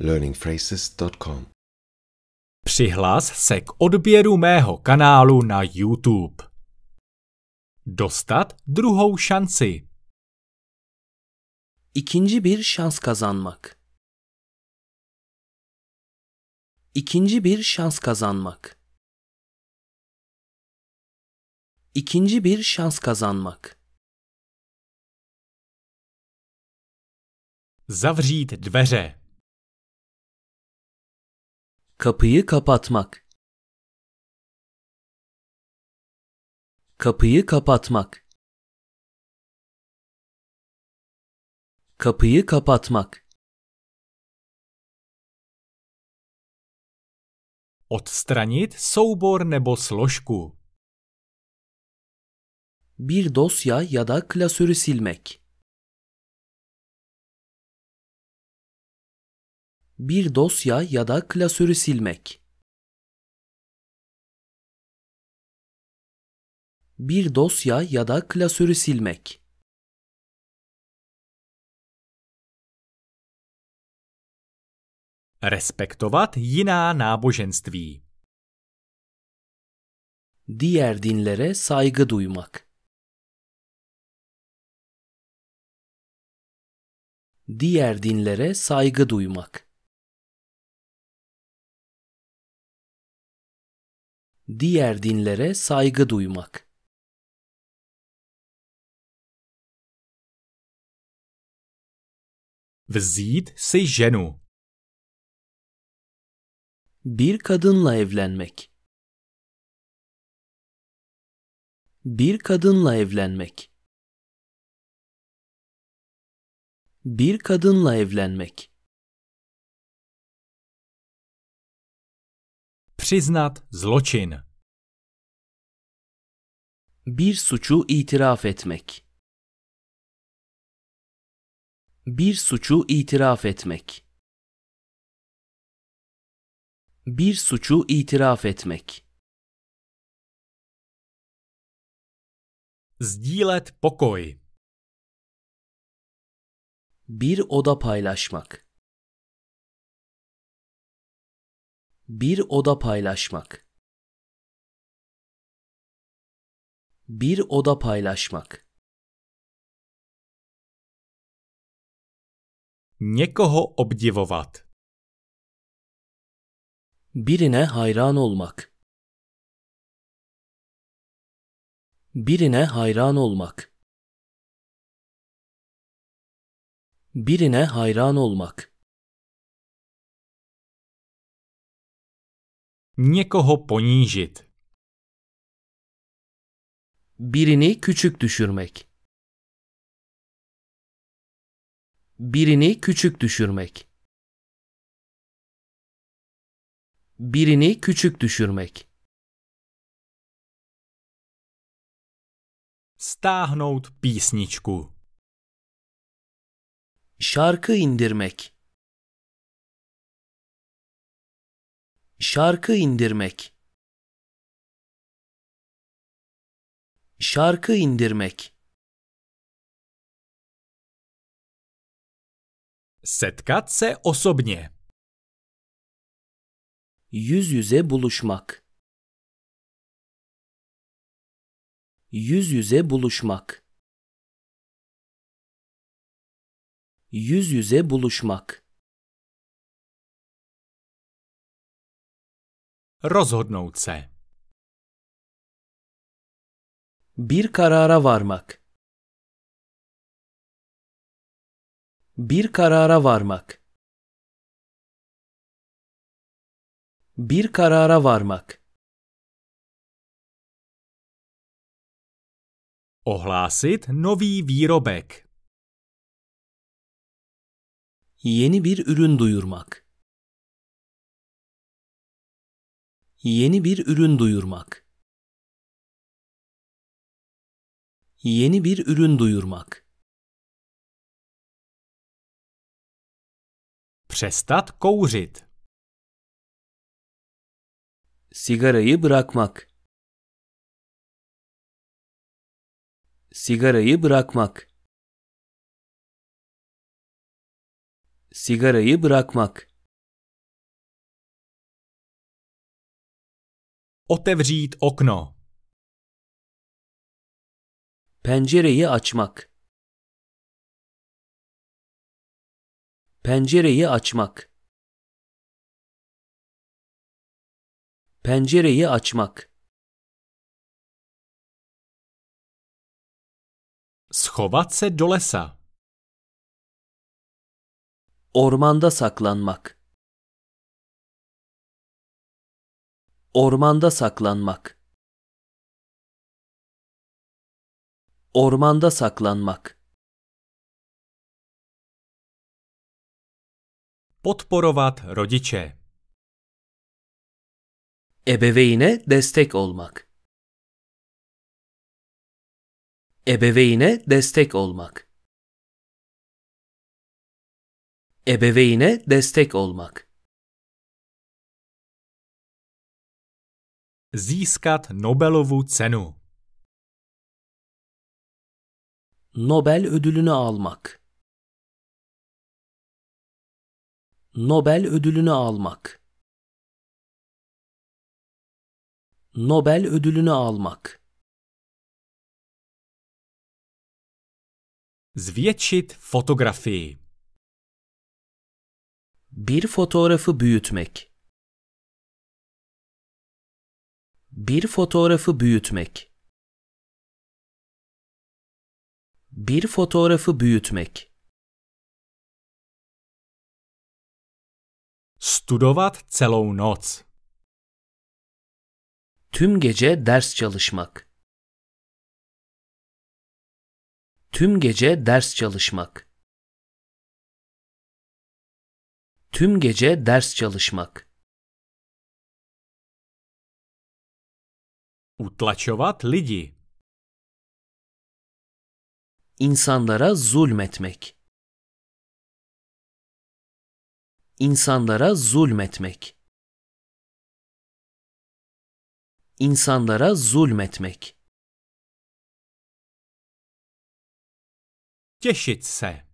learningphrases.com. Přihlas se k odběru mého kanálu na YouTube. Dostat druhou šanci. İkinci bir şans kazanmak. İkinci bir şans kazanmak. İkinci bir şans kazanmak. Zavřít dveře. Kapıyı kapatmak. Kapıyı kapatmak. Kapıyı kapatmak. Odstranit soubor nebo složku. Bir dosya ya da klasörü silmek. bir dosya ya da klasörü silmek. Bir dosya ya da klasörü silmek. Respektovat jiná náboženství. Diğer dinlere saygı duymak. Diğer dinlere saygı duymak. diğer dinlere saygı duymak. Vzít si ženu. Bir kadınla evlenmek. Bir kadınla evlenmek. Bir kadınla evlenmek. Přiznat zločin. Bir suçu itiraf etmek. Bir suçu itiraf etmek. Bir suçu itiraf etmek. Sdílet pokoj. Bir oda paylaşmak. Bir oda paylaşmak. Bir oda paylaşmak. Někoho obdivovat. Birine hayran olmak. Birine hayran olmak. Birine hayran olmak. Někoho ponížit. Birini küçük düşürmek. Birini küçük düşürmek. Birini küçük düşürmek. Stáhnout písničku. Şarkı indirmek. şarkı indirmek şarkı indirmek Setkat se osobně. Yüz yüze buluşmak. Yüz yüze buluşmak. Yüz yüze buluşmak. Rozhodnout se. Bir karara varmak. Bir karara varmak. Bir karara varmak. Ohlásit nový výrobek. Yeni bir ürün duyurmak. Yeni bir ürün duyurmak. Yeni bir ürün duyurmak. Přestat kouřit. Sigarayı bırakmak. Sigarayı bırakmak. Sigarayı bırakmak. Otevřít okno. Pencereyi açmak. Pencereyi açmak. Pencereyi açmak. Schovat se do lesa. Ormanda saklanmak. Ormanda saklanmak. Ormanda saklanmak. Podporovat rodiče. Ebeveyne destek olmak. Ebeveyne destek olmak. Ebeveyne destek olmak. získat Nobelovu cenu. Nobel ödülünü almak. Nobel ödülünü almak. Nobel ödülünü almak. Zvětšit fotografii. Bir fotoğrafı büyütmek. Bir fotoğrafı büyütmek. Bir fotoğrafı büyütmek. Studovat celou noc. Tüm gece ders çalışmak. Tüm gece ders çalışmak. Tüm gece ders çalışmak. Utlačovat lidi. İnsanlara zulmetmek. İnsanlara zulmetmek. İnsanlara zulmetmek. çeşitse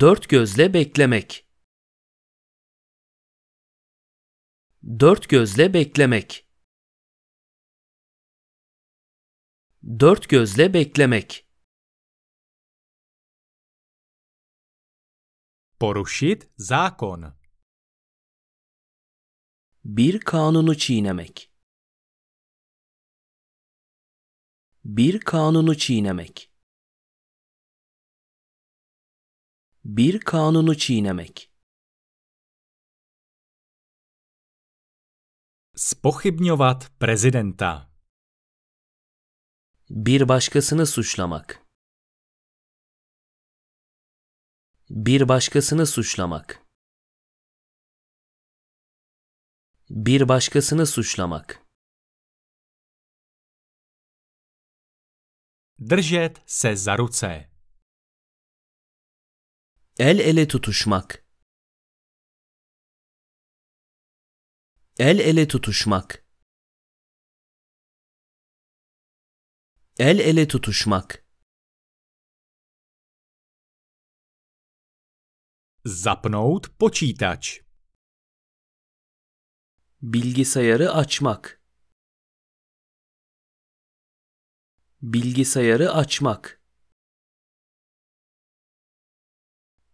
Dört gözle beklemek. Dört gözle beklemek. Dört gözle beklemek. Porušit zákon. Bir kanunu çiğnemek. Bir kanunu çiğnemek. Bir kanunu çiğnemek. Spochybňovat prezidenta. Bir başkasını suçlamak. Bir başkasını suçlamak. Bir başkasını suçlamak. Držet se za ruce. El ele tutuşmak. El ele tutuşmak. El ele tutuşmak. Zapnout počítač. Bilgisayarı açmak. Bilgisayarı açmak.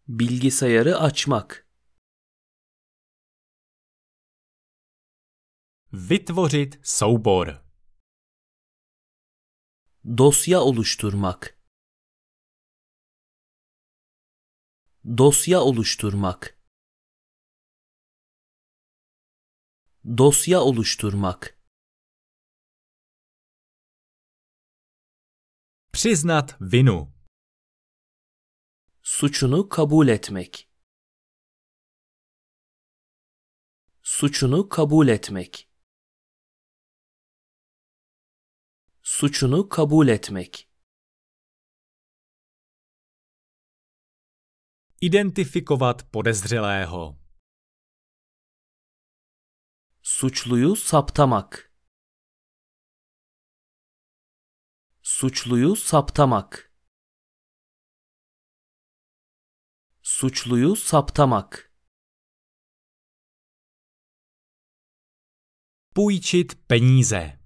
Bilgisayarı açmak. Vytvořit soubor. Dosya oluşturmak. Dosya oluşturmak. Dosya oluşturmak. Přiznat vinu. Suçunu kabul etmek. Suçunu kabul etmek. suçunu kabul etmek. Identifikovat podezřelého. Suçluyu saptamak. Suçluyu saptamak. Suçluyu saptamak. Půjčit peníze.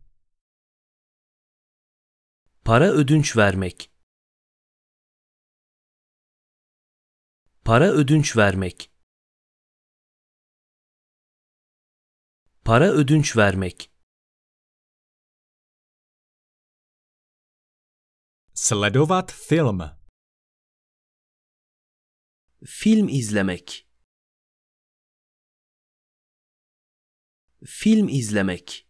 Para ödünç vermek. Para ödünç vermek. Para ödünç vermek. Sledovat film. Film izlemek. Film izlemek.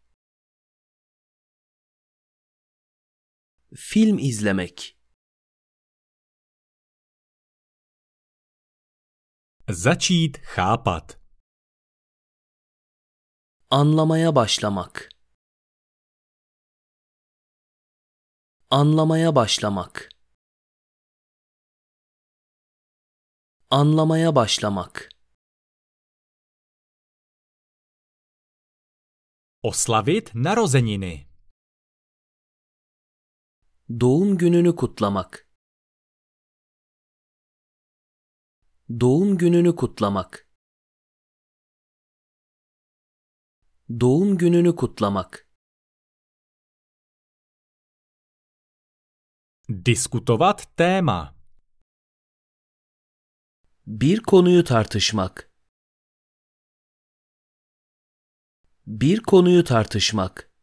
film izlemek. Začít chápat. Anlamaya başlamak. Anlamaya başlamak. Anlamaya başlamak. Oslavit narozeniny. Doğum gününü kutlamak. Doğum gününü kutlamak. Doğum gününü kutlamak. Diskutovat tema. Bir konuyu tartışmak. Bir konuyu tartışmak.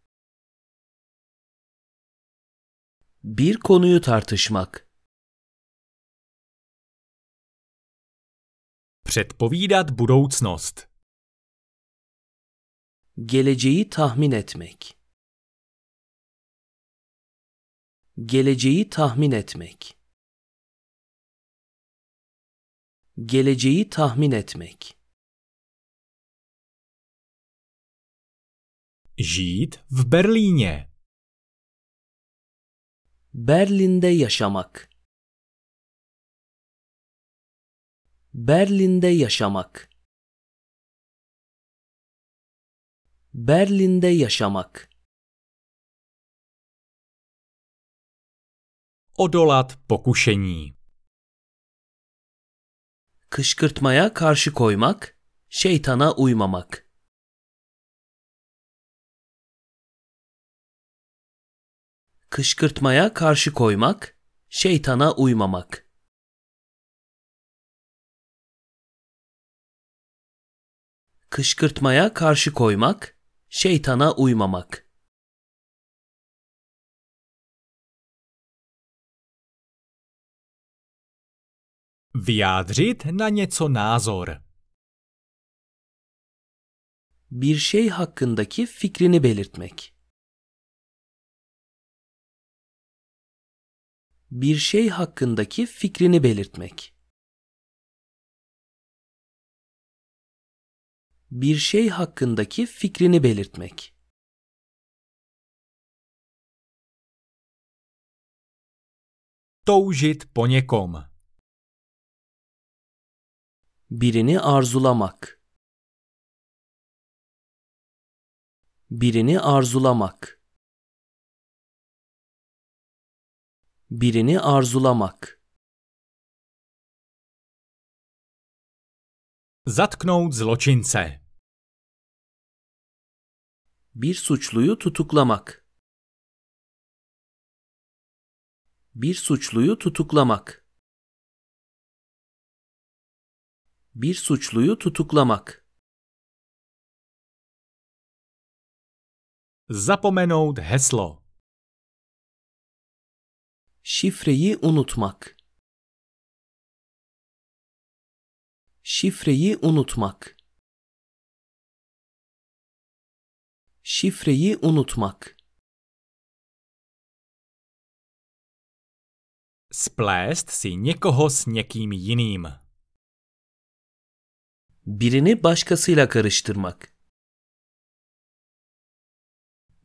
Bir konuyu tartışmak. Předpovídat budoucnost. Geleceği tahmin etmek. Geleceği tahmin etmek. Geleceği tahmin etmek. Žít v Berlíně. Berlin'de yaşamak Berlin'de yaşamak Berlin'de yaşamak Odolat pokušení Kışkırtmaya karşı koymak, şeytana uymamak kışkırtmaya karşı koymak, şeytana uymamak. Kışkırtmaya karşı koymak, şeytana uymamak. Vyjádřit na něco názor. Bir şey hakkındaki fikrini belirtmek. bir şey hakkındaki fikrini belirtmek. Bir şey hakkındaki fikrini belirtmek. Toužit po někom. Birini arzulamak. Birini arzulamak. birini arzulamak. Zatknout zločince. Bir suçluyu tutuklamak. Bir suçluyu tutuklamak. Bir suçluyu tutuklamak. Zapomenout heslo. Şifreyi unutmak. Şifreyi unutmak. Şifreyi unutmak. Splest si někoho s někým jiným. Birini başkasıyla karıştırmak.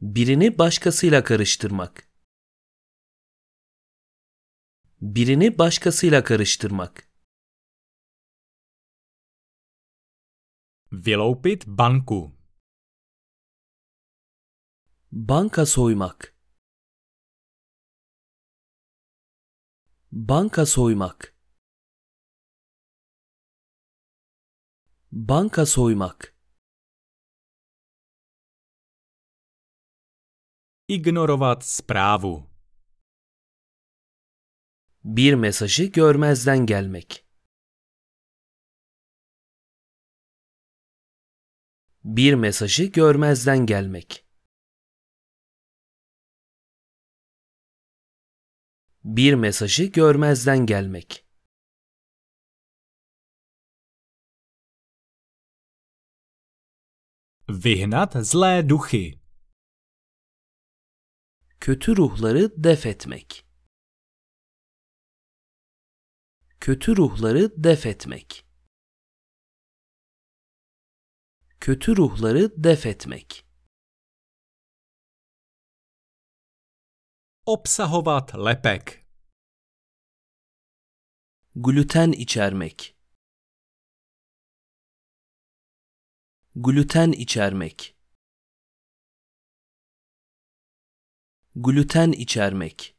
Birini başkasıyla karıştırmak birini başkasıyla karıştırmak. Vyloupit banku. Banka soymak. Banka soymak. Banka soymak. Ignorovat zprávu. Bir mesajı görmezden gelmek. Bir mesajı görmezden gelmek. Bir mesajı görmezden gelmek. Vyhnat zle duchy. Kötü ruhları def etmek. kötü ruhları def etmek. Kötü ruhları def etmek. Obsahovat lepek. Gluten içermek. Gluten içermek. Gluten içermek.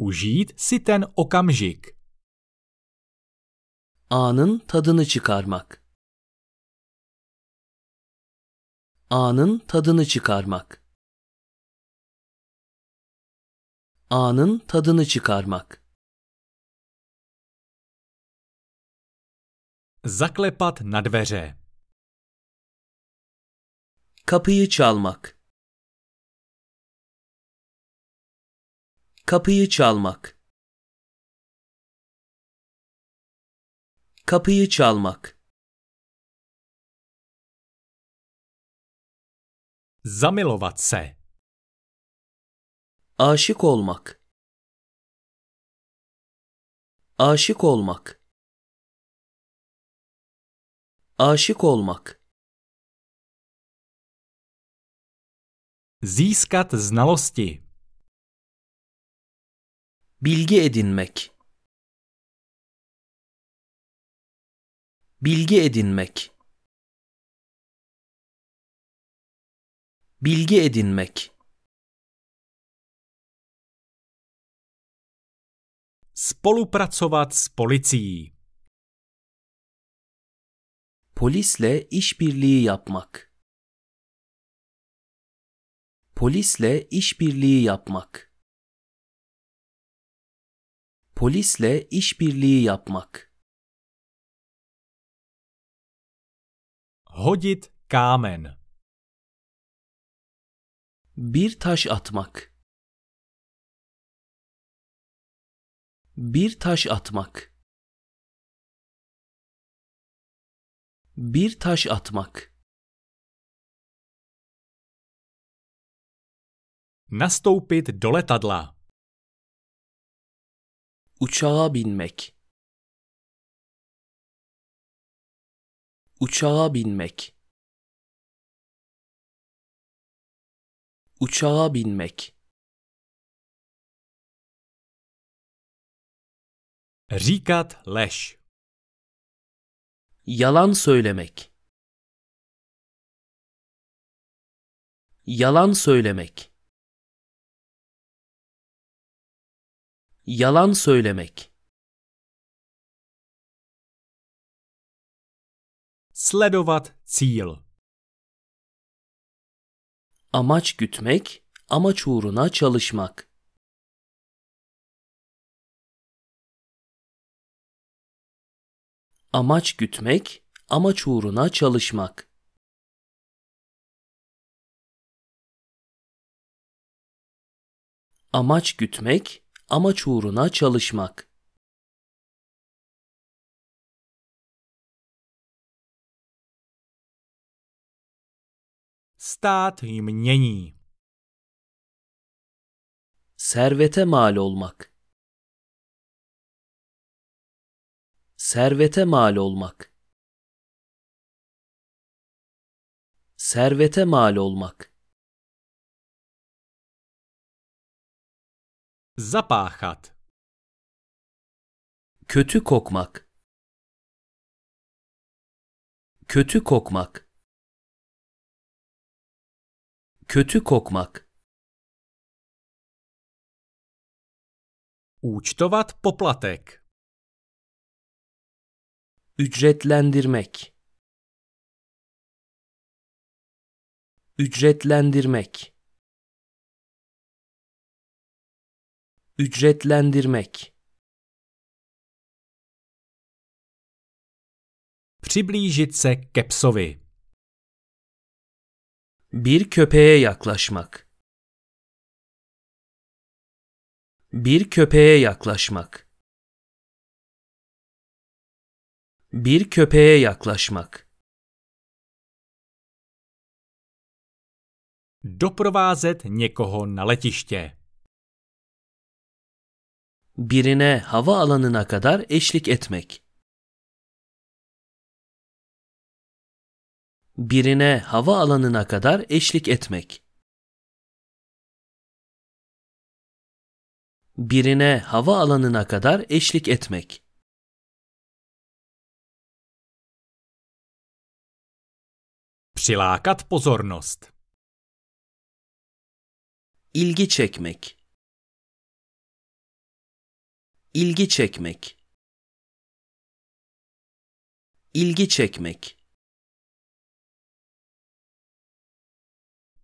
Užít si ten okamžik. Anın tadını çıkarmak. Anın tadını çıkarmak. Anın tadını çıkarmak. Zaklepat na dveře. Kapıyı çalmak. Kapıyı çalmak. Kapıyı çalmak. Zamilovat se. Aşık olmak. Aşık olmak. Aşık olmak. Získat znalosti. Bilgi edinmek. Bilgi edinmek. Bilgi edinmek. Spolupracovat s policií. Polisle işbirliği yapmak. Polisle işbirliği yapmak. polisle işbirliği yapmak. Hodit kámen. Bir taş atmak. Bir taş atmak. Bir taş atmak. Nastoupit do letadla. Uçağa binmek. Uçağa binmek. Uçağa binmek. Rikat leş. Yalan söylemek. Yalan söylemek. Yalan söylemek. Sledovat cíl. Amaç gütmek, amaç uğruna çalışmak. Amaç gütmek, amaç uğruna çalışmak. Amaç gütmek, amaç uğruna çalışmak. Státní mění. Servete mal olmak. Servete mal olmak. Servete mal olmak. Zapáchat. Kötü kokmak. Kötü kokmak. Kötü kokmak. Účtovat poplatek. Ücretlendirmek. Ücretlendirmek. Ücretlendirmek. Přiblížit se ke psovi. Bir köpeğe yaklaşmak. Bir köpeğe yaklaşmak. Bir köpeğe yaklaşmak. Doprovázet někoho na letiště. birine hava alanına kadar eşlik etmek. Birine hava alanına kadar eşlik etmek. Birine hava alanına kadar eşlik etmek. Přilákat pozornost. İlgi çekmek ilgi çekmek ilgi çekmek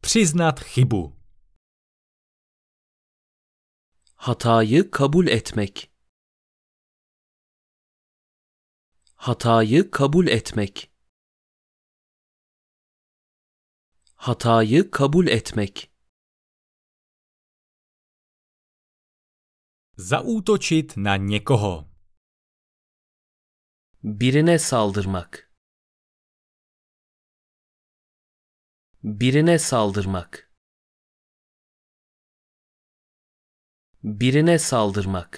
Przyznat chybu hatayı kabul etmek hatayı kabul etmek hatayı kabul etmek Zaútočit na někoho. Birine saldırmak. Birine saldırmak. Birine saldırmak.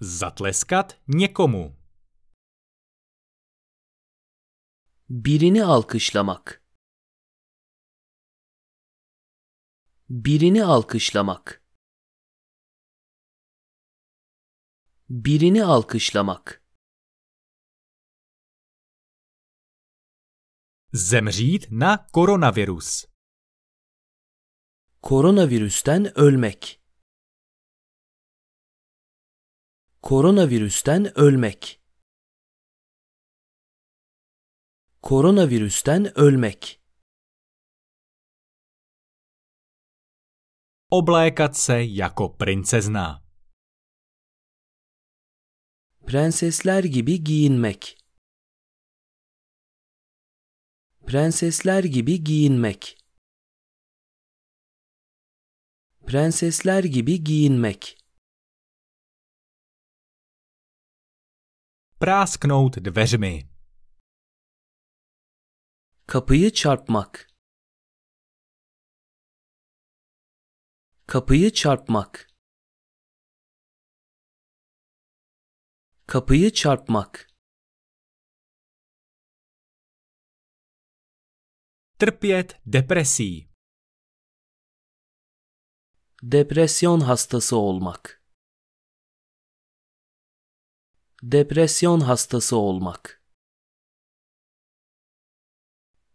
Zatleskat někomu. Birini alkışlamak. birini alkışlamak birini alkışlamak zemřít na koronavirüs koronavirüsten ölmek koronavirüsten ölmek koronavirüsten ölmek oblékat se jako princezna. Prensesler gibi giyinmek. Prensesler gibi giyinmek. Prensesler gibi giyinmek. Prásknout dveřmi. Kapıyı çarpmak. Kapıyı çarpmak. Kapıyı çarpmak. Trpět depresí. Depresyon hastası olmak. Depresyon hastası olmak.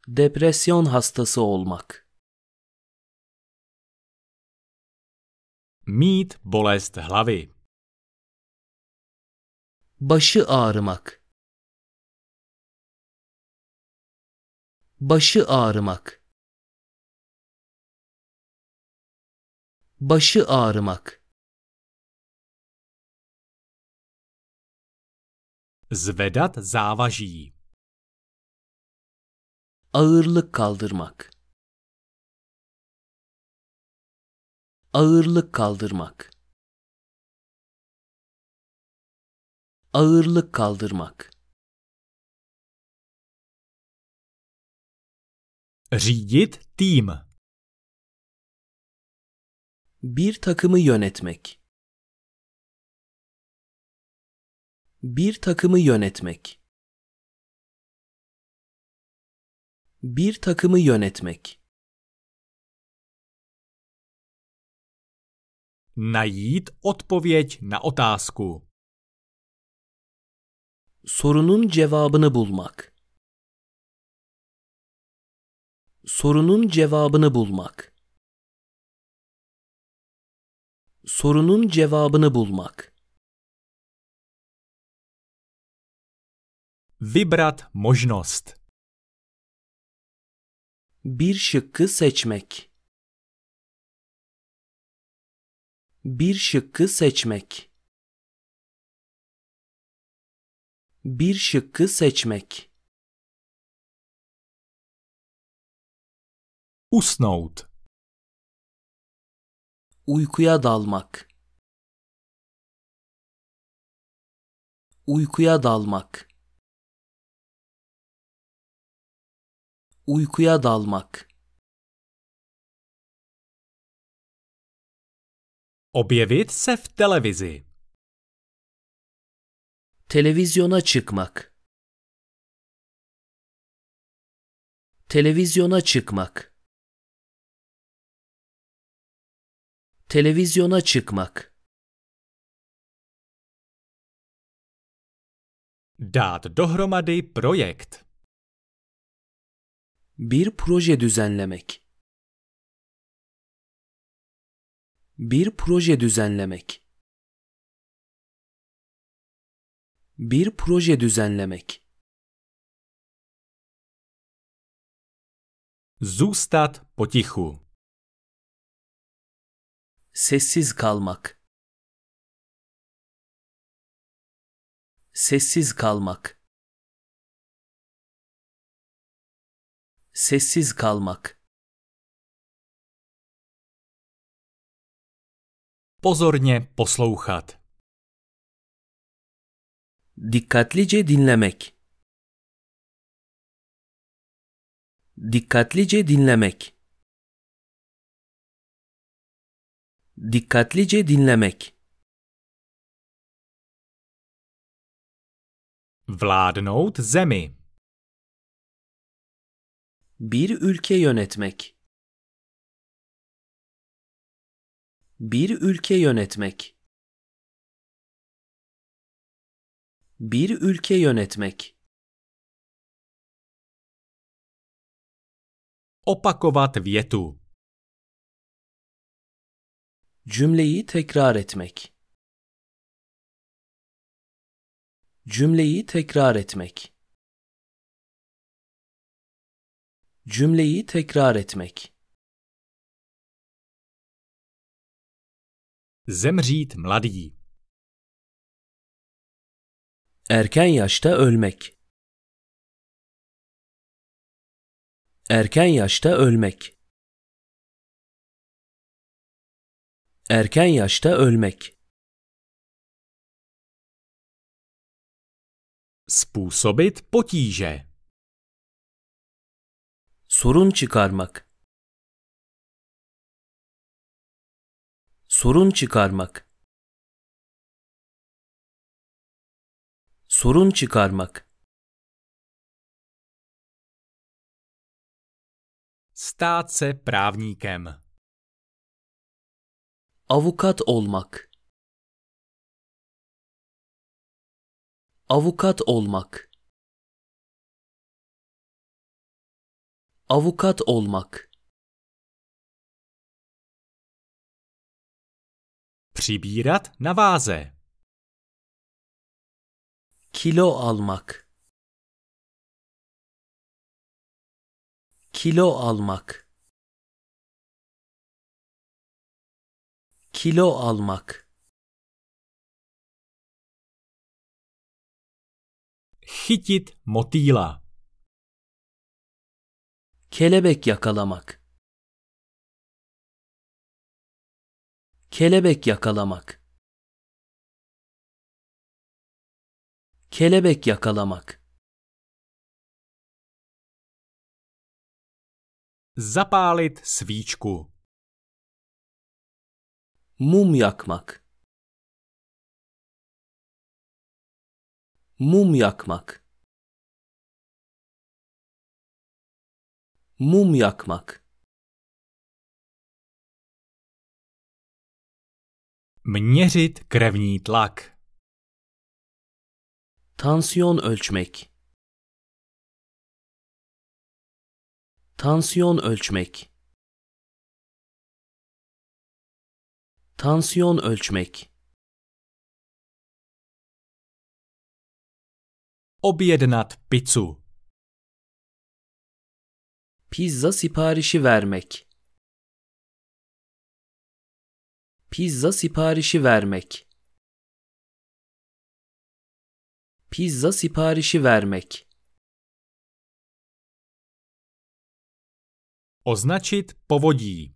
Depresyon hastası olmak. Mít bolest hlavy. Başı ağrımak. Başı ağrımak. Başı ağrımak. Zvedat závaží. Ağırlık kaldırmak. ağırlık kaldırmak ağırlık kaldırmak rigid team, bir takımı yönetmek bir takımı yönetmek bir takımı yönetmek Najít odpověď na otázku. Sorunun cevabını bulmak. Sorunun cevabını bulmak. Sorunun cevabını bulmak. Vybrat možnost. Bir şıkkı seçmek. Bir şıkkı seçmek. Bir şıkkı seçmek. Usnout. Uykuya dalmak. Uykuya dalmak. Uykuya dalmak. Objevit se v televizi. Televizyona çıkmak. Televizyona çıkmak. Televizyona çıkmak. Dát dohromady projekt. Bir proje düzenlemek. Bir proje düzenlemek. Bir proje düzenlemek. zustat potichu. Sessiz kalmak. Sessiz kalmak. Sessiz kalmak. Pozorně poslouchat. Dikkatlice dinlemek. Dikkatlice dinlemek. Dikkatlice dinlemek. Vládnout zemi. Bir ülke yönetmek. Bir ülke yönetmek. Bir ülke yönetmek. Opakovat větu. Cümleyi tekrar etmek. Cümleyi tekrar etmek. Cümleyi tekrar etmek. Zemřít mladý. Erken yaşta ölmek. Erken yaşta ölmek. Erken yaşta ölmek. Způsobit potíže. Sorun çıkarmak. Sorun çıkarmak Sorun çıkarmak Stát se právníkem Avukat olmak Avukat olmak Avukat olmak Přibírat na váze. Kilo almak. Kilo almak. Kilo almak. Chytit motýla. Kelebek yakalamak. Kelebek yakalamak. Kelebek yakalamak. Zapálit svíčku. Mum yakmak. Mum yakmak. Mum yakmak. Měřit krevní tlak. Tansion ölçmek. Tansion ölçmek. Tansion ölçmek. Objednat pizzu. Pizza siparişi vermek. Pizza siparişi vermek. Pizza siparişi vermek. Označit povodí.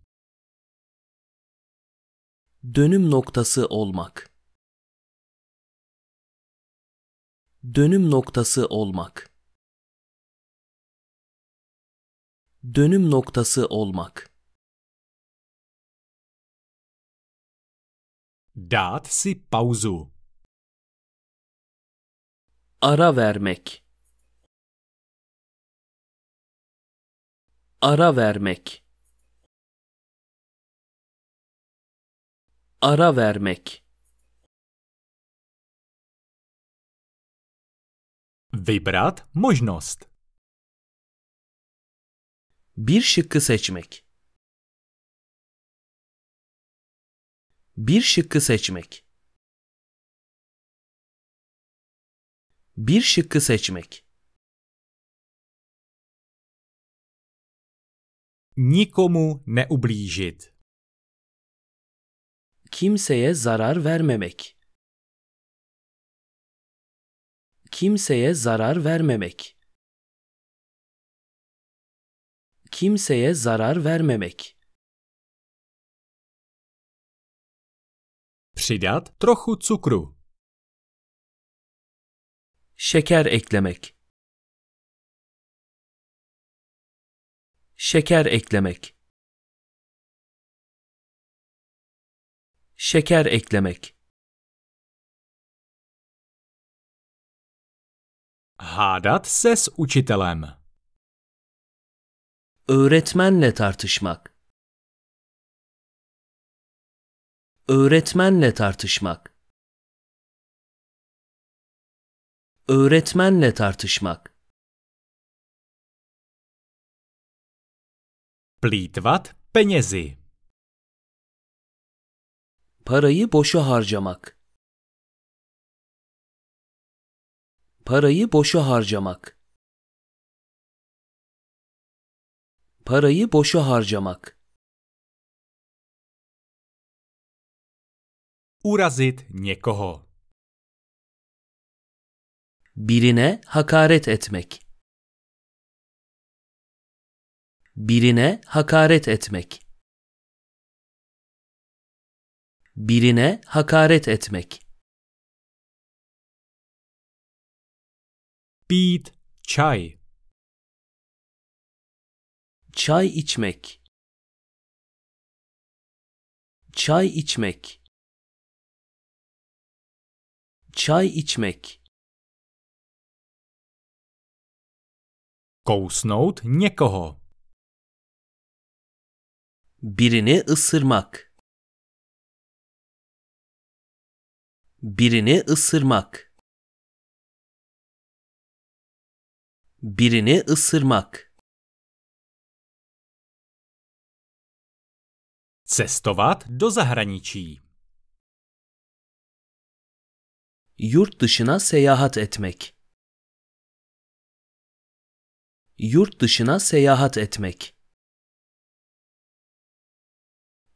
Dönüm noktası olmak. Dönüm noktası olmak. Dönüm noktası olmak. Dát si pauzu. Ara vermek. Ara vermek. Ara vermek. Vybrat možnost. Bir şıkkı seçmek. Bir şıkkı seçmek. Bir şıkkı seçmek. Nikomu ne neublížit. Kimseye zarar vermemek. Kimseye zarar vermemek. Kimseye zarar vermemek. Přidat trochu cukru. Şeker eklemek. Şeker eklemek. Şeker eklemek. Hádat se s Öğretmenle tartışmak. öğretmenle tartışmak öğretmenle tartışmak plitvat penězi parayı boşa harcamak parayı boşa harcamak parayı boşa harcamak Urazit někoho. Birine hakaret etmek. Birine hakaret etmek. Birine hakaret etmek. pit çay. Çay içmek. Çay içmek. Çay içmek. Kousnout někoho. Birini ısırmak. Birini ısırmak. Birini ısırmak. Cestovat do zahraničí. Yurt dışına seyahat etmek. Yurt dışına seyahat etmek.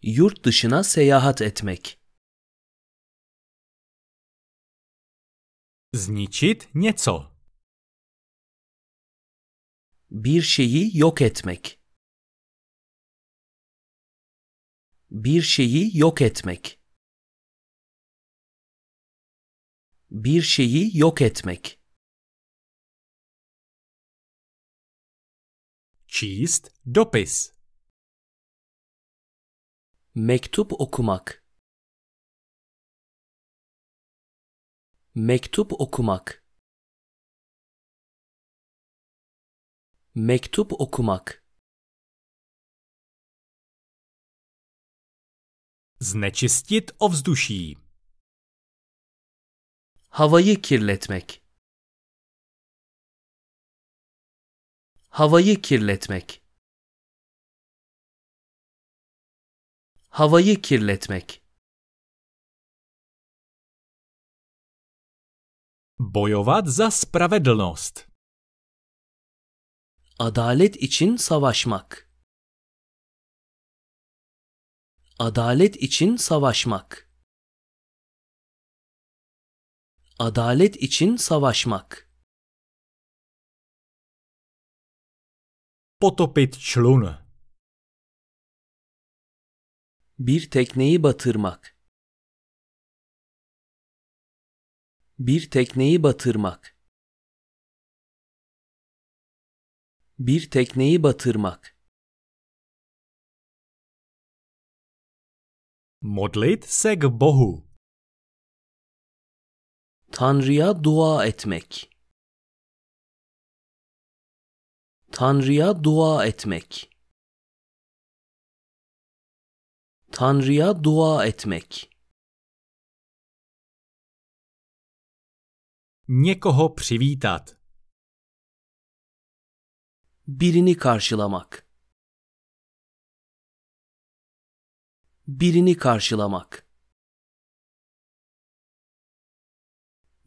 Yurt dışına seyahat etmek. Zničit nieco. Bir şeyi yok etmek. Bir şeyi yok etmek. bir şeyi yok etmek. Çiist dopis. Mektup okumak. Mektup okumak. Mektup okumak. Znečistit ovzduší. havayı kirletmek havayı kirletmek havayı kirletmek bojovat za spravedlnost adalet için savaşmak adalet için savaşmak adalet için savaşmak. Potopit člun Bir tekneyi batırmak. Bir tekneyi batırmak. Bir tekneyi batırmak. Modlit Seg Bohu. Tanrı'ya dua etmek. Tanrı'ya dua etmek. Tanrı'ya dua etmek. Někoho přivítat. Birini karşılamak. Birini karşılamak.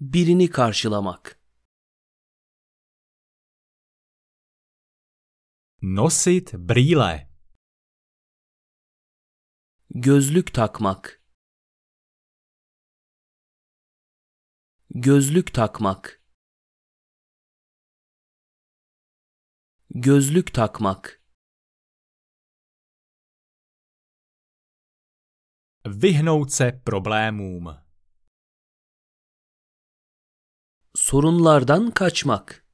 birini karşılamak. Nosit brile. Gözlük takmak. Gözlük takmak. Gözlük takmak. Vyhnout se problémům. sorunlardan kaçmak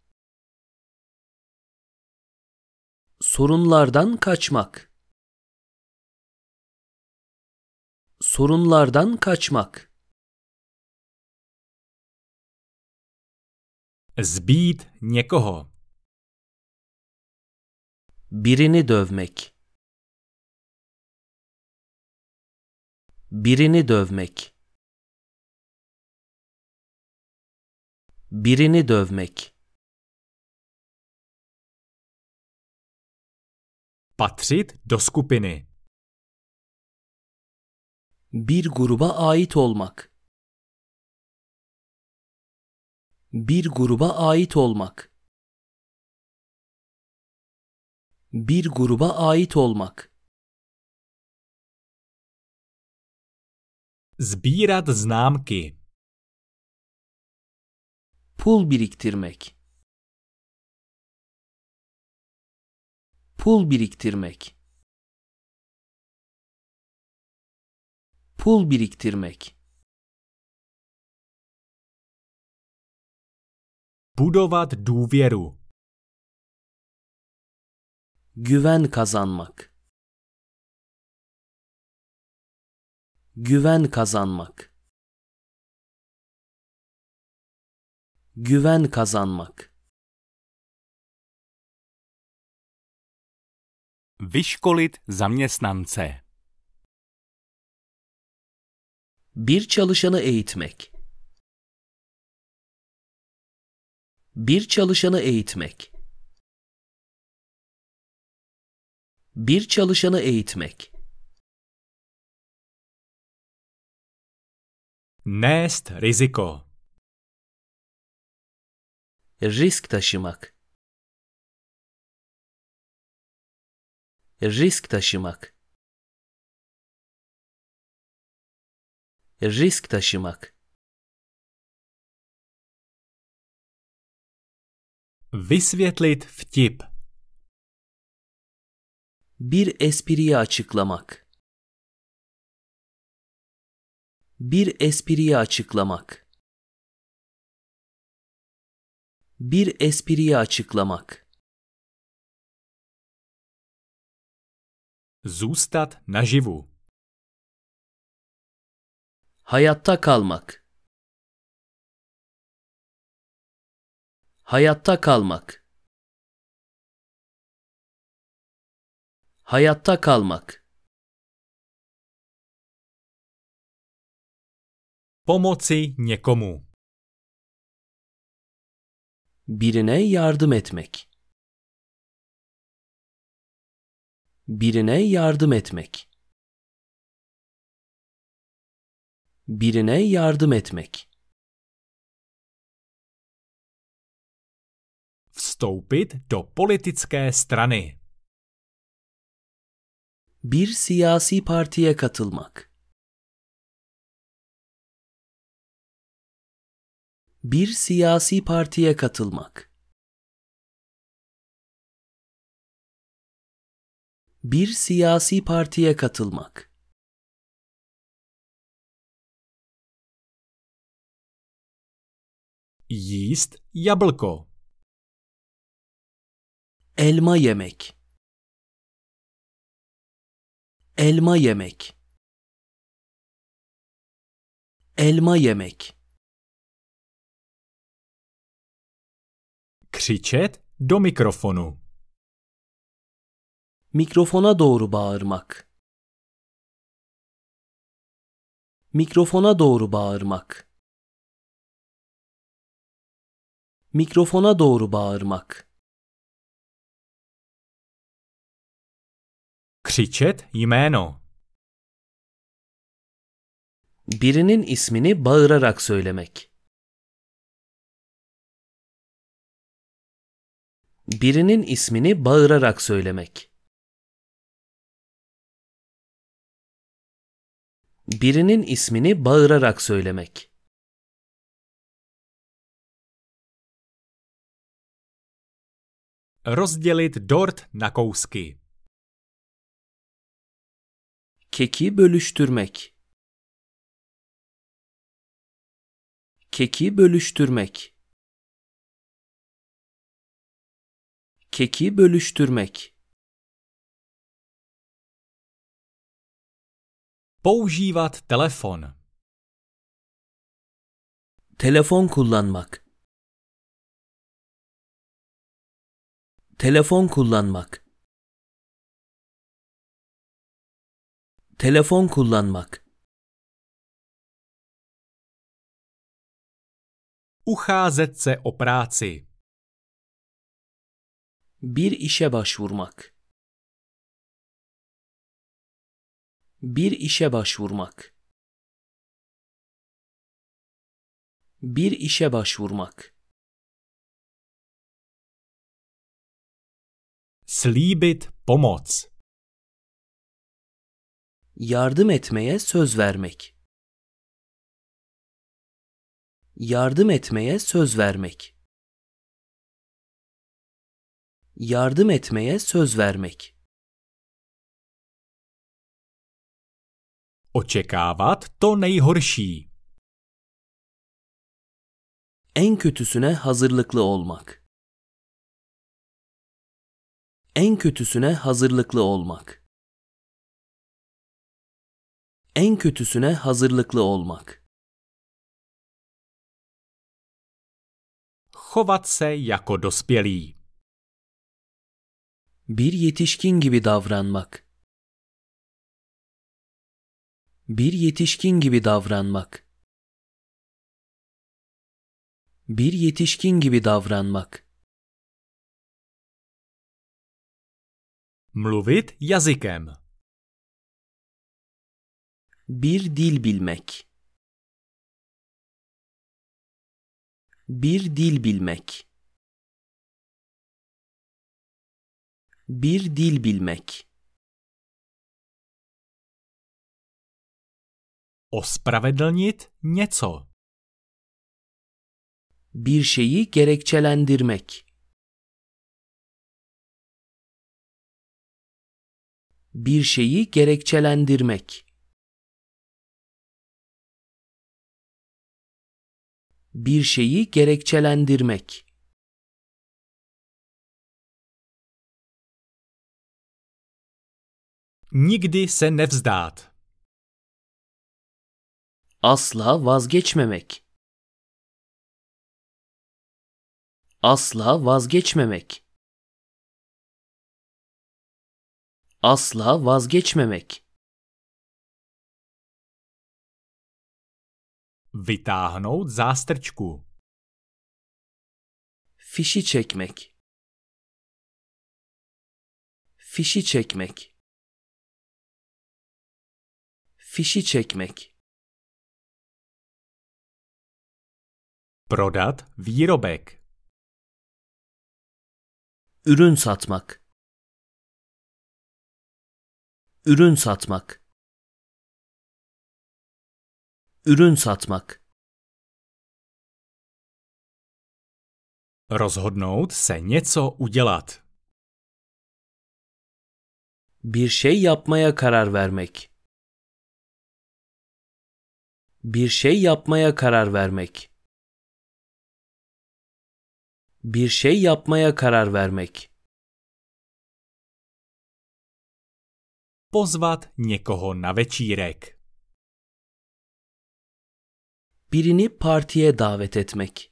sorunlardan kaçmak sorunlardan kaçmak zbit někoho birini dövmek birini dövmek birini dövmek. patrit, do skupiny. Bir gruba ait olmak. Bir gruba ait olmak. Bir gruba ait olmak. zbirat znamki pul biriktirmek pul biriktirmek pul biriktirmek budovat důvěru güven kazanmak güven kazanmak güven kazanmak. Vyškolit zaměstnance. Bir çalışanı eğitmek. Bir çalışanı eğitmek. Bir çalışanı eğitmek. Nést riziko risk taşımak risk taşımak risk taşımak Висветлит втип. Bir espriyi açıklamak. Bir espriyi açıklamak. Bir espriyi açıklamak. Zůstat naživu. Hayatta kalmak. Hayatta kalmak. Hayatta kalmak. Pomoci někomu birine yardım etmek birine yardım etmek birine yardım etmek vstoupit do politické strany bir siyasi partiye katılmak bir siyasi partiye katılmak. Bir siyasi partiye katılmak. Jíst jablko. Elma yemek. Elma yemek. Elma yemek. Křičet do mikrofonu. Mikrofona doğru bağırmak. Mikrofona doğru bağırmak. Mikrofona doğru bağırmak. Křičet jméno. Birinin ismini bağırarak söylemek. birinin ismini bağırarak söylemek. Birinin ismini bağırarak söylemek. Rozdělit dort na kousky. Keki bölüştürmek. Keki bölüştürmek. Keki bölüştürmek. Používat telefon. Telefon kullanmak. Telefon kullanmak. Telefon kullanmak. Ucházet se o práci. Bir işe başvurmak. Bir işe başvurmak. Bir işe başvurmak. slibit pomoc. Yardım etmeye söz vermek. Yardım etmeye söz vermek yardım etmeye söz vermek. Očekávat to nejhorší. En kötüsüne hazırlıklı olmak. En kötüsüne hazırlıklı olmak. En kötüsüne hazırlıklı olmak. Chovat se jako dospělý. Bir yetişkin gibi davranmak. Bir yetişkin gibi davranmak. Bir yetişkin gibi davranmak. Mluvit jazykem. Bir dil bilmek. Bir dil bilmek. Bir dil bilmek. Ospravedlnit něco. Bir şeyi gerekçelendirmek. Bir şeyi gerekçelendirmek. bir şeyi gerekçelendirmek. Nikdy se nevzdát. Asla vazgeçmemek. Asla vazgeçmemek. Asla vazgeçmemek. Vytáhnout zástrčku. Fişi çekmek. Fişi çekmek. Fişi çekmek. Prodat výrobek. Ürün satmak. Ürün satmak. Ürün satmak. Rozhodnout se něco udělat. Bir şey yapmaya karar vermek bir şey yapmaya karar vermek bir şey yapmaya karar vermek pozvat někoho na večírek birini partiye davet etmek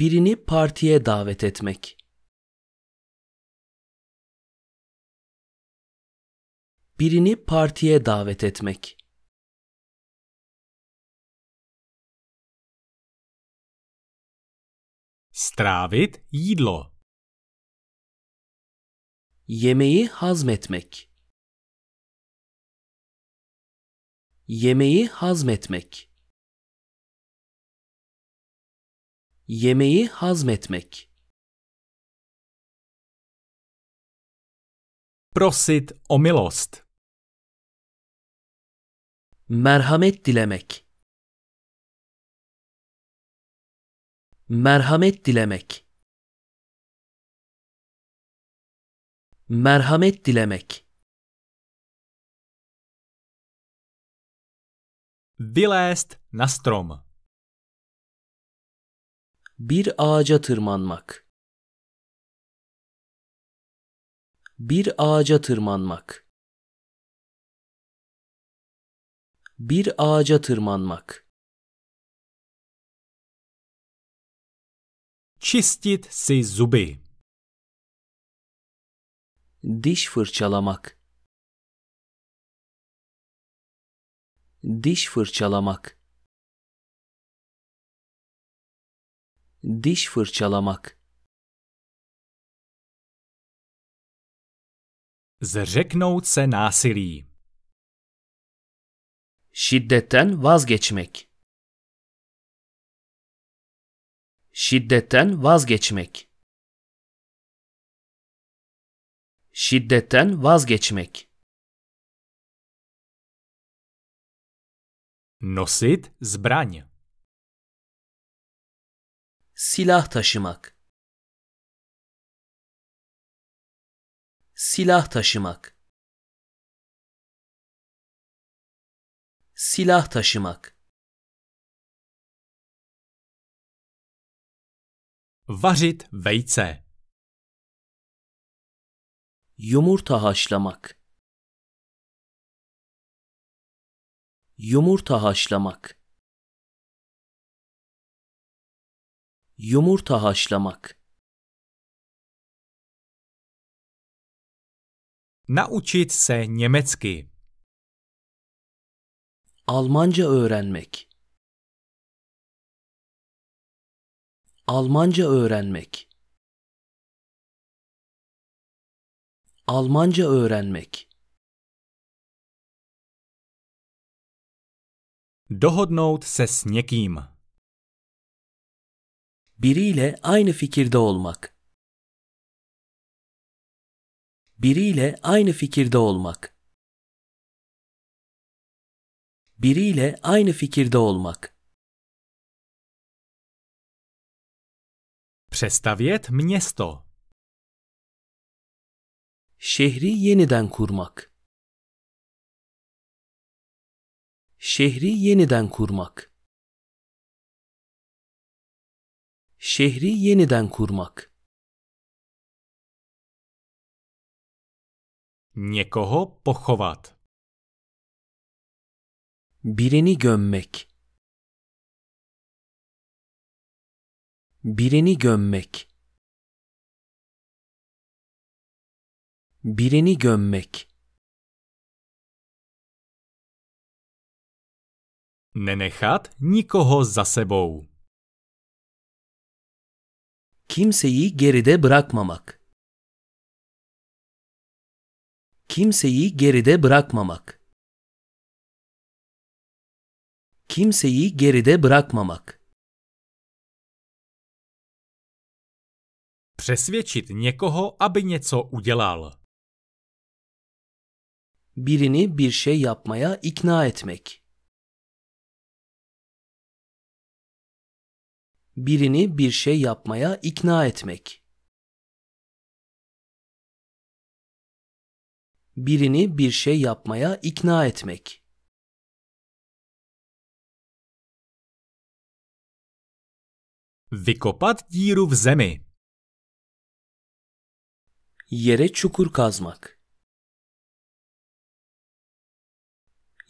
birini partiye davet etmek birini partiye davet etmek. Stravit jídlo. Yemeği hazmetmek. Yemeği hazmetmek. Yemeği hazmetmek. Prosit o milost merhamet dilemek merhamet dilemek merhamet dilemek vylézt na strom bir ağaca tırmanmak bir ağaca tırmanmak Bir ağaca tırmanmak. Čistit si zuby. Diş fırçalamak. Diş fırçalamak. Diş fırçalamak. Zřeknout se násilí. Şiddetten vazgeçmek. Şiddetten vazgeçmek. Şiddetten vazgeçmek. Носит збрання. Silah taşımak. Silah taşımak. silah taşımak. Vařit vejce. Yumurta haşlamak. Yumurta haşlamak. Yumurta haşlamak. Naučit se německy. Almanca öğrenmek Almanca öğrenmek Almanca öğrenmek Dohodnout se s někým Biriyle aynı fikirde olmak Biriyle aynı fikirde olmak biriyle aynı fikirde olmak. Přestavět město. Şehri yeniden kurmak. Şehri yeniden kurmak. Şehri yeniden kurmak. Někoho pochovat birini gömmek birini gömmek birini gömmek Nenehat nikoho za sebou. Kimseyi geride bırakmamak. Kimseyi geride bırakmamak kimseyi geride bırakmamak. Přesvědčit někoho, aby něco udělal. Birini bir şey yapmaya ikna etmek. Birini bir şey yapmaya ikna etmek. Birini bir şey yapmaya ikna etmek. Vykopat díru v zemi. Yere çukur kazmak.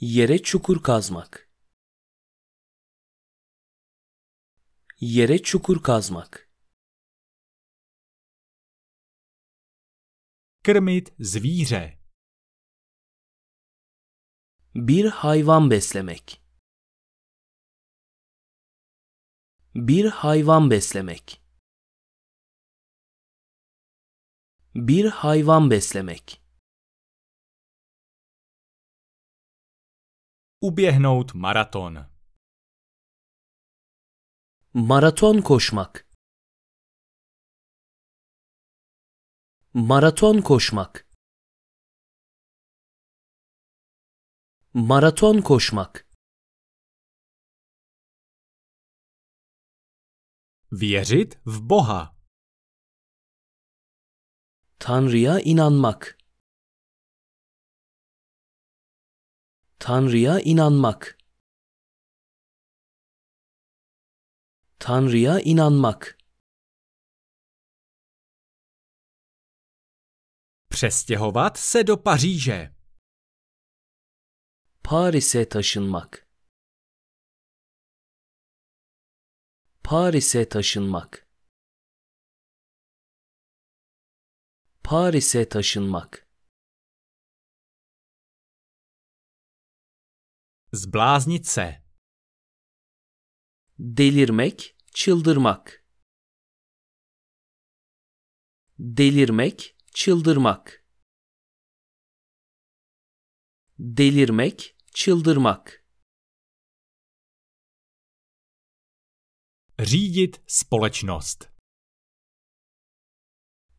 Yere çukur kazmak. Yere çukur kazmak. Krmit zvíře. Bir hayvan beslemek. Bir hayvan beslemek. Bir hayvan beslemek. Uběhnout maraton. Maraton koşmak. Maraton koşmak. Maraton koşmak. Věřit v Boha. Tanrı'ya inanmak. Tanrı'ya inanmak. Tanrı'ya inanmak. Přestěhovat se do Paříže. Paris'e taşınmak. Paris'e taşınmak Paris'e taşınmak Zbláznit se Delirmek, çıldırmak Delirmek, çıldırmak Delirmek, çıldırmak Řídit společnost.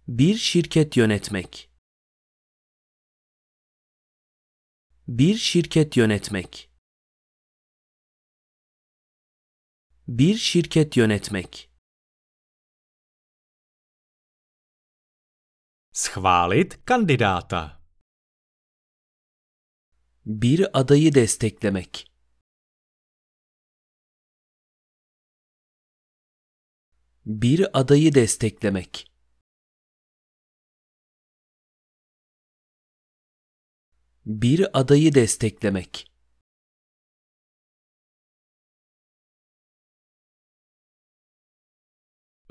Bir şirket yönetmek. Bir şirket yönetmek. Bir şirket yönetmek. Schválit kandidáta. Bir adayı desteklemek. bir adayı desteklemek. Bir adayı desteklemek.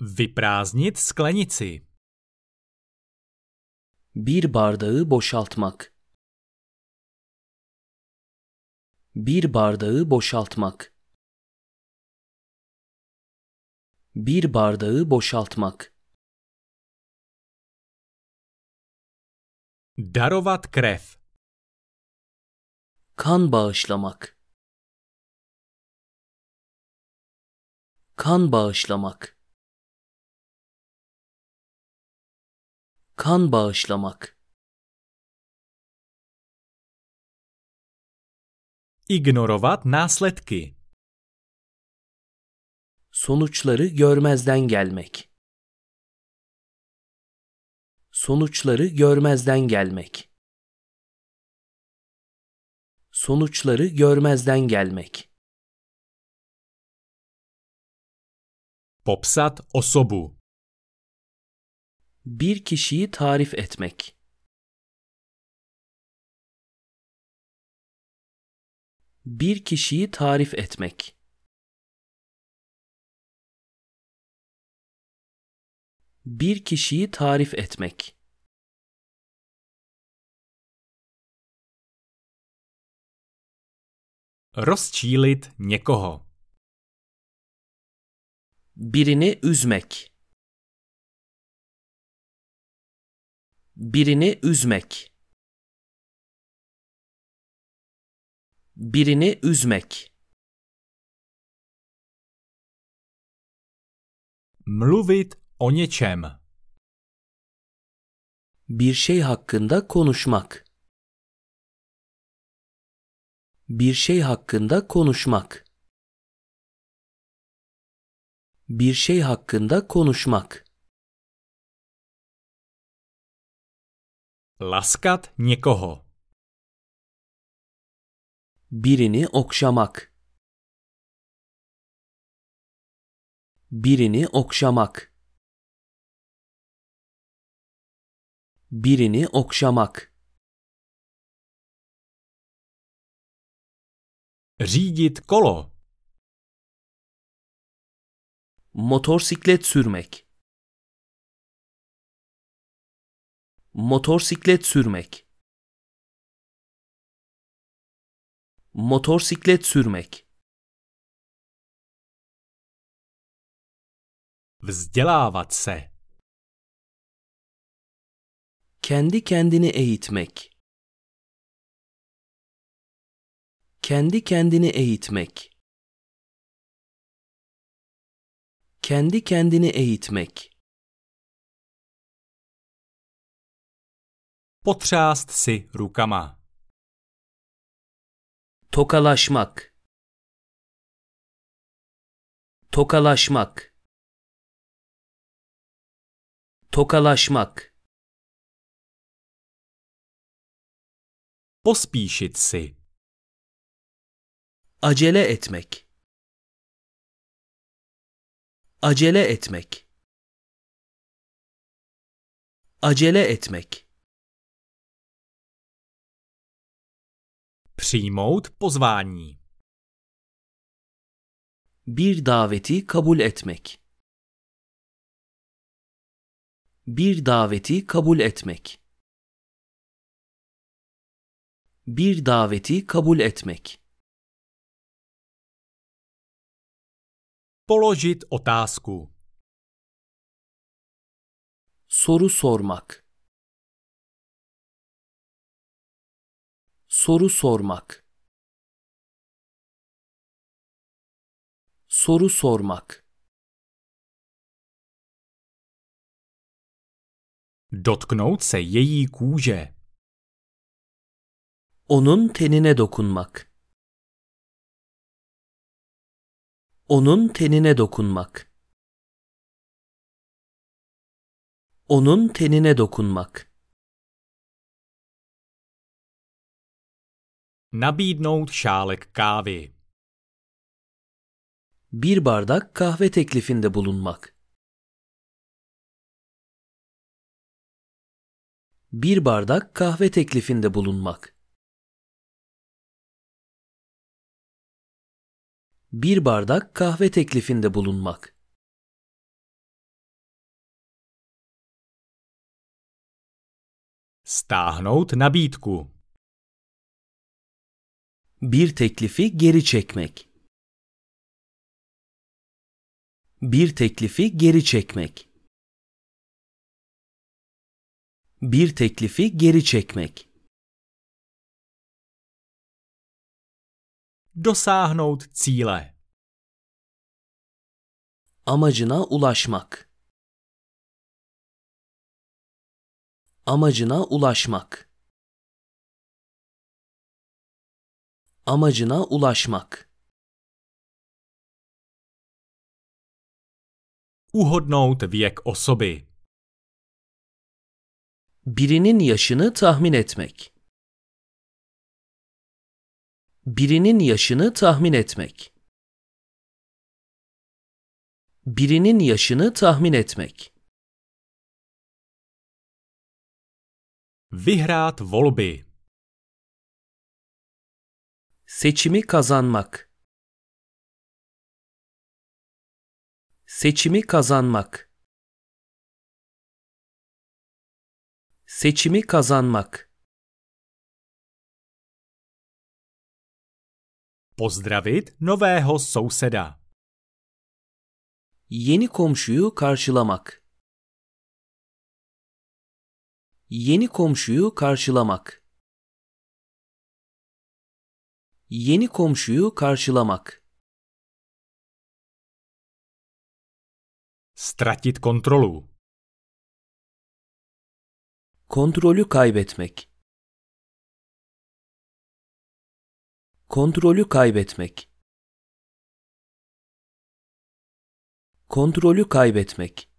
Vyprázdnit sklenici. Bir bardağı boşaltmak. Bir bardağı boşaltmak. Bir bardağı boşaltmak. Darovat krev. Kan bağışlamak. Kan bağışlamak. Kan bağışlamak. Ignorovat následky sonuçları görmezden gelmek. Sonuçları görmezden gelmek. Sonuçları görmezden gelmek. Popsat osobu. Bir kişiyi tarif etmek. Bir kişiyi tarif etmek. bir kişiyi tarif etmek. Rozčílit někoho. Birini üzmek. Birini üzmek. Birini üzmek. Mluvit o něčem. Bir şey hakkında konuşmak. Bir şey hakkında konuşmak. Bir şey hakkında konuşmak. Laskat někoho. Birini okşamak. Birini okşamak. birini okşamak. Řídit kolo. Motorsiklet sürmek. Motorsiklet sürmek. Motorsiklet sürmek. Vzdělávat se. Kendi kendini eğitmek. Kendi kendini eğitmek. Kendi kendini eğitmek. Potřást si rukama. Tokalaşmak. Tokalaşmak. Tokalaşmak. Pospíšit si. Acele etmek. Acele etmek. Acele etmek. Přijmout pozvání. Bir daveti kabul etmek. Bir daveti kabul etmek bir daveti kabul etmek. Položit otázku. Soru sormak. Soru sormak. Soru sormak. Dotknout se její kůže onun tenine dokunmak onun tenine dokunmak onun tenine dokunmak nabídnout šálek kávy bir bardak kahve teklifinde bulunmak bir bardak kahve teklifinde bulunmak bir bardak kahve teklifinde bulunmak. Stáhnout nabídku. Bir teklifi geri çekmek. Bir teklifi geri çekmek. Bir teklifi geri çekmek. dosáhnout cíle. Amacına ulaşmak. Amacına ulaşmak. Amacına ulaşmak. Uhodnout věk osoby. Birinin yaşını tahmin etmek. Birinin yaşını tahmin etmek. Birinin yaşını tahmin etmek. Vyhrát volby. Seçimi kazanmak. Seçimi kazanmak. Seçimi kazanmak. Pozdravit nového souseda. Yeni komşuyu karşılamak. Yeni komşuyu karşılamak. Yeni komşuyu karşılamak. Stratit kontrolu. Kontrolü kaybetmek. Kontrolü kaybetmek. Kontrolü kaybetmek.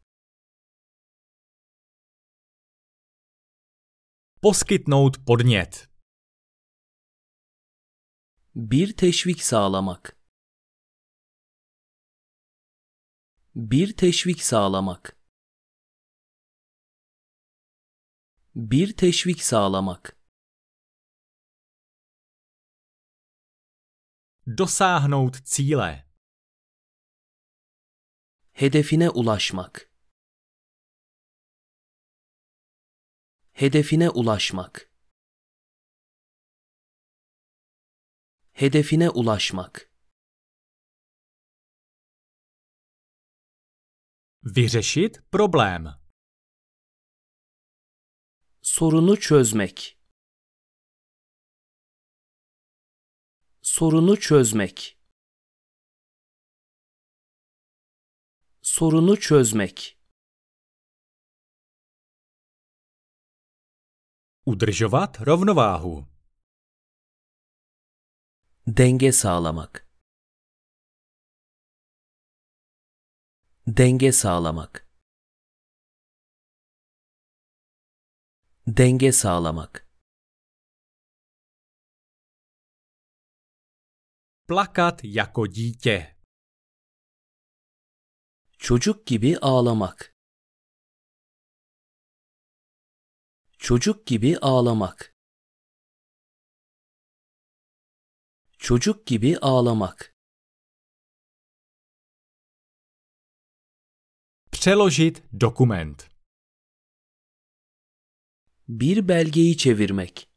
Poskytnout podnět. Bir teşvik sağlamak. Bir teşvik sağlamak. Bir teşvik sağlamak. Dosáhnout cíle. Hedefine ulaşmak. Hedefine ulaşmak. Hedefine ulaşmak. Vyřešit problém. Sorunu çözmek. sorunu çözmek sorunu çözmek Udržovat rovnováhu. Denge sağlamak. Denge sağlamak. Denge sağlamak. Plakat jako dítě. Çocuk gibi ağlamak. Çocuk gibi ağlamak. Çocuk gibi ağlamak. Přeložit dokument. Bir belgeyi çevirmek.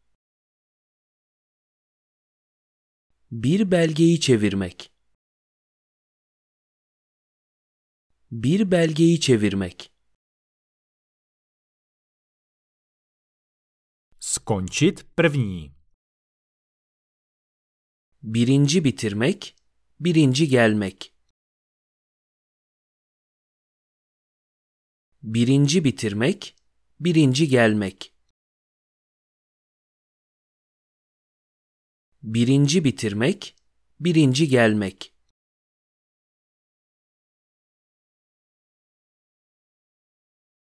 Bir belgeyi çevirmek. Bir belgeyi çevirmek. Skončit první. Birinci bitirmek, birinci gelmek. Birinci bitirmek, birinci gelmek. birinci bitirmek, birinci gelmek.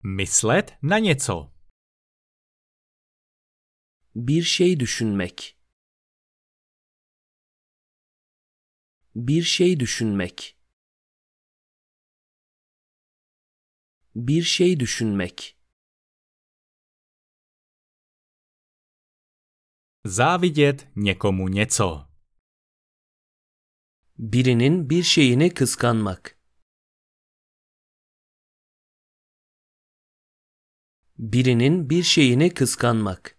Mislet na něco. Bir şey düşünmek. Bir şey düşünmek. Bir şey düşünmek. Závidět někomu něco. Birinin bir şeyini kıskanmak. Birinin bir şeyini kıskanmak.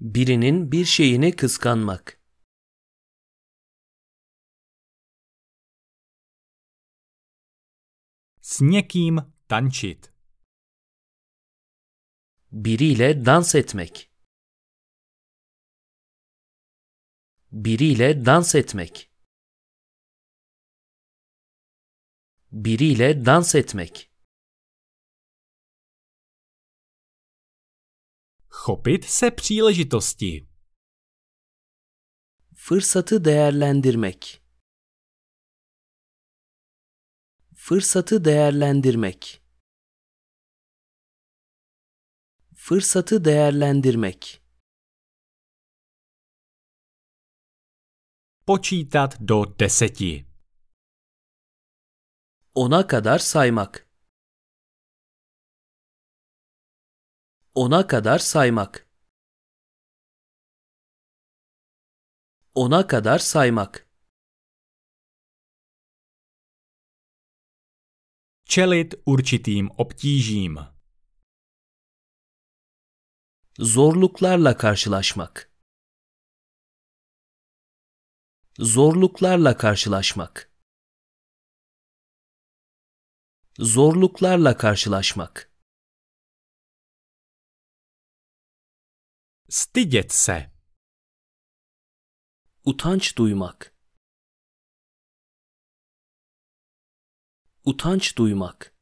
Birinin bir şeyini kıskanmak. S někým tančit. biriyle dans etmek biriyle dans etmek biriyle dans etmek Chopit se příležitosti. Fırsatı değerlendirmek. Fırsatı değerlendirmek. Fırsatı değerlendirmek. Počítat do deseti. Ona kadar saymak. Ona kadar saymak. Ona kadar saymak. Čelit určitým obtížím zorluklarla karşılaşmak zorluklarla karşılaşmak zorluklarla karşılaşmak stydět utanç duymak utanç duymak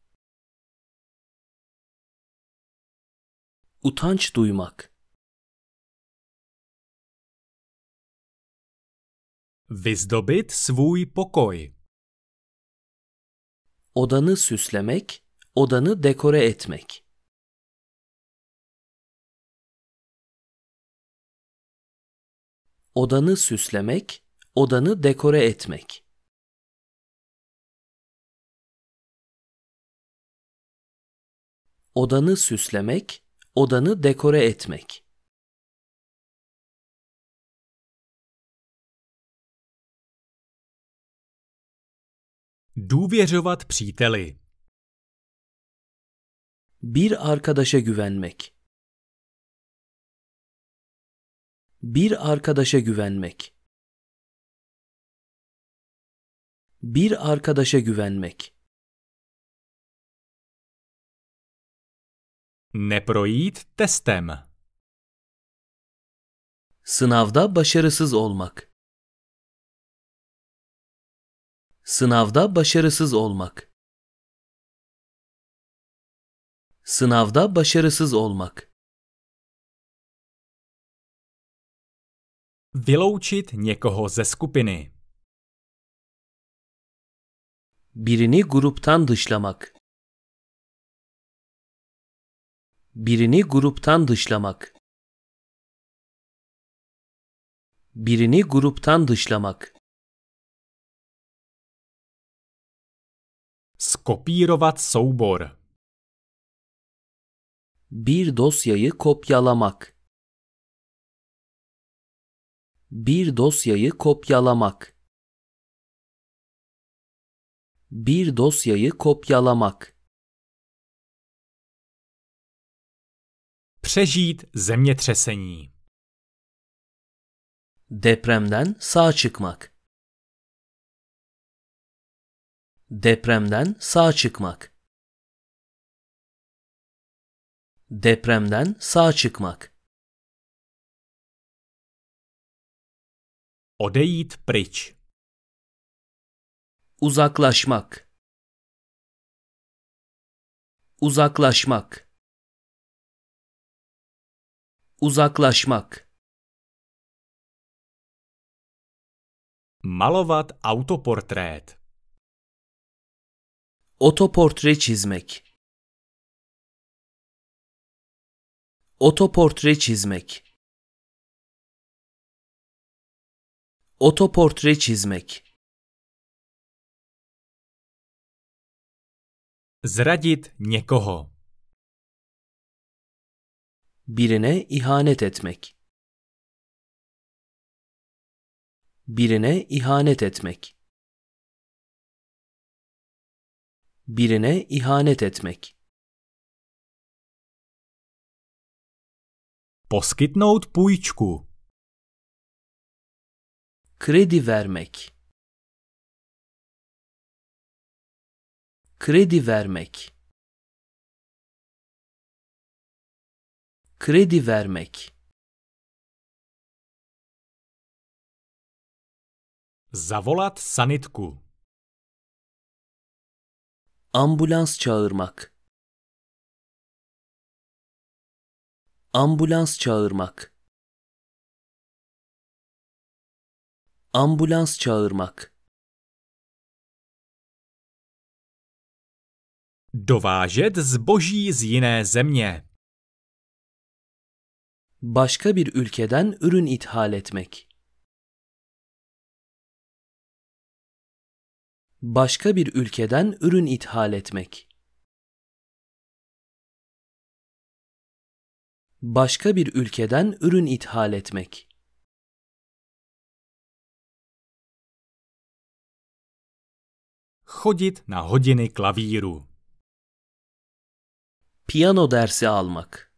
utanç duymak. Vyzdobit svůj pokoj. Odanı süslemek, odanı dekore etmek. Odanı süslemek, odanı dekore etmek. Odanı süslemek, Odanı dekore etmek. Důvěřovat příteli. Bir arkadaşa güvenmek. Bir arkadaşa güvenmek. Bir arkadaşa güvenmek. Neproid testem. Sınavda başarısız olmak. Sınavda başarısız olmak. Sınavda başarısız olmak. Vyloučit někoho ze skupiny. Birini gruptan dışlamak. Birini gruptan dışlamak. Birini gruptan dışlamak. Skopírovat soubor. Bir dosyayı kopyalamak. Bir dosyayı kopyalamak. Bir dosyayı kopyalamak. Přežít zemětřesení. Depremden sağ çıkmak. Depremden sağ çıkmak. Depremden sağ çıkmak. Odejít pryč. Uzaklaşmak. Uzaklaşmak uzaklašmak. Malovat autoportrét. Otoportre čizmek. Otoportre čizmek. Otoportre çizmek. Zradit někoho. birine ihanet etmek birine ihanet etmek birine ihanet etmek poskytnout půjčku kredi vermek kredi vermek kredi vermek zavolat sanitku ambulans çağırmak ambulans çağırmak ambulans çağırmak dovážet zboží z jiné země başka bir ülkeden ürün ithal etmek. Başka bir ülkeden ürün ithal etmek. Başka bir ülkeden ürün ithal etmek. Chodit na hodiny klavíru. Piyano dersi almak.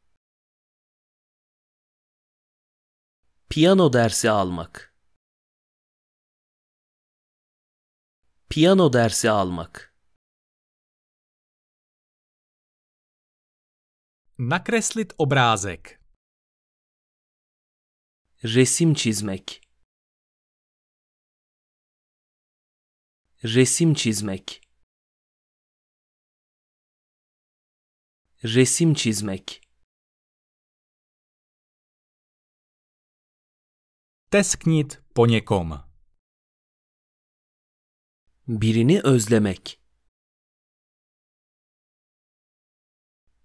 Piyano dersi almak. Piyano dersi almak. Nakreslit obrázek. Resim çizmek. Resim çizmek. Resim çizmek. Tesknit po někom. Birini özlemek.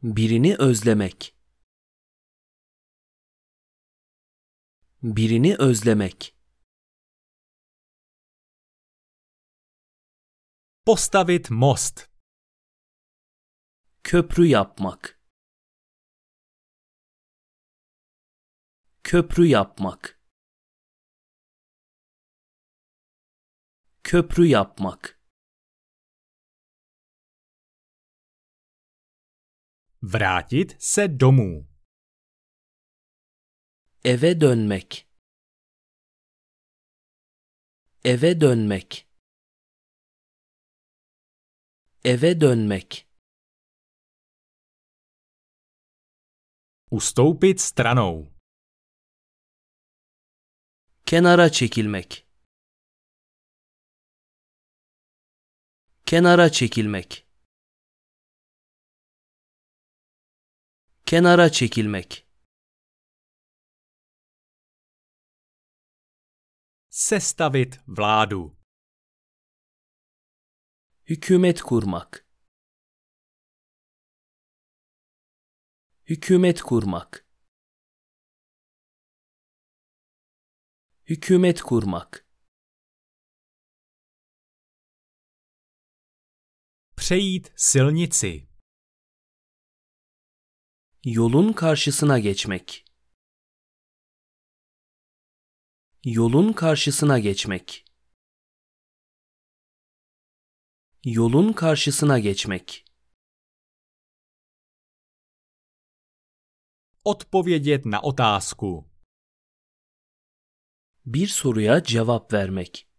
Birini özlemek. Birini özlemek. Postavit most. Köprü yapmak. Köprü yapmak. köprü yapmak. Vrátit se domů. Eve dönmek. Eve dönmek. Eve dönmek. Ustoupit stranou. Kenara çekilmek. Kenara çekilmek. Kenara çekilmek. Sestavit vládu. Hükümet kurmak. Hükümet kurmak. Hükümet kurmak. Přejít silnici. Yolun karşısına geçmek. Yolun karşısına geçmek. Yolun karşısına geçmek. Odpovědět na otázku. Bir soruya cevap vermek.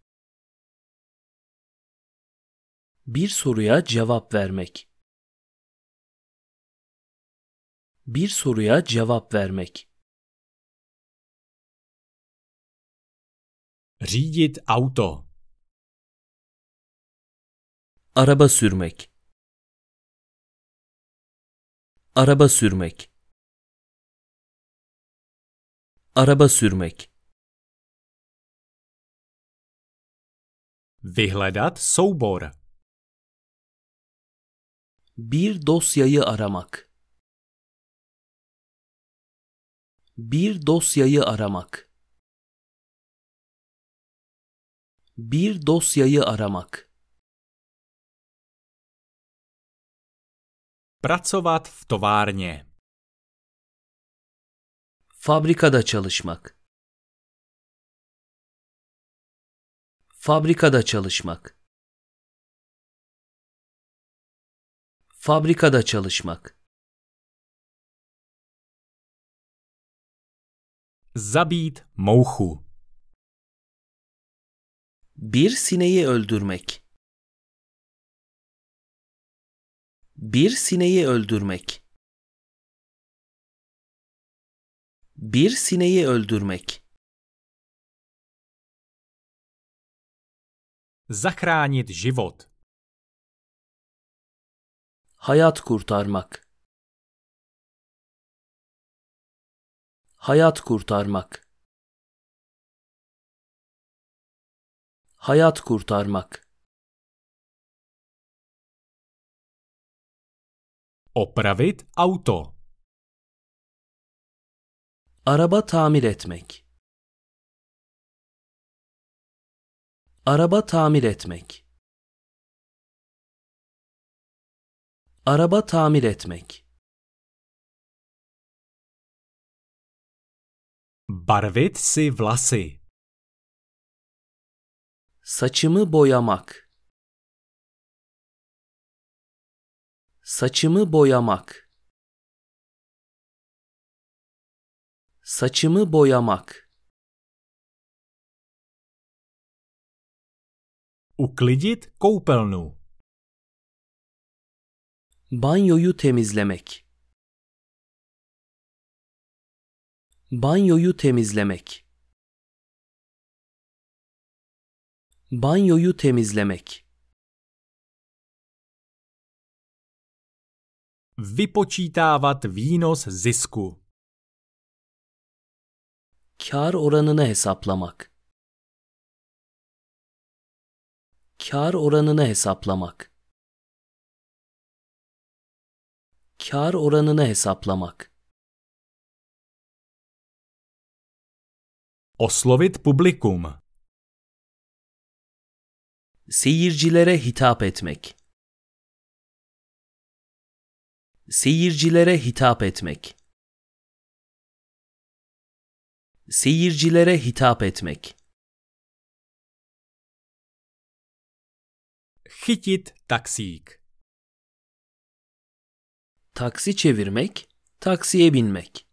Bir soruya cevap vermek. Bir soruya cevap vermek. Řídit auto. Araba sürmek. Araba sürmek. Araba sürmek. Vyhledat soubor. Bir dosyayı aramak. Bir dosyayı aramak. Bir dosyayı aramak. Pracovat v továrně. Fabrikada çalışmak. Fabrikada çalışmak. Fabrikada çalışmak. Zabit. mouchu. Bir sineği öldürmek. Bir sineği öldürmek. Bir sineği öldürmek. Zachránit život. Hayat kurtarmak. Hayat kurtarmak. Hayat kurtarmak. Opravit auto. Araba tamir etmek. Araba tamir etmek. Araba tamir etmek. Barvit si vlasy. Saçımı boyamak. Saçımı boyamak. Saçımı boyamak. Uklidit koupelnu. Banyoyu temizlemek. Banyoyu temizlemek. Banyoyu temizlemek. Vypočítávat výnos zisku. Kar oranını hesaplamak. Kar oranını hesaplamak. kar oranını hesaplamak. Oslovit publikum. Seyircilere hitap etmek. Seyircilere hitap etmek. Seyircilere hitap etmek. Chytit taxík taksi çevirmek, taksiye binmek.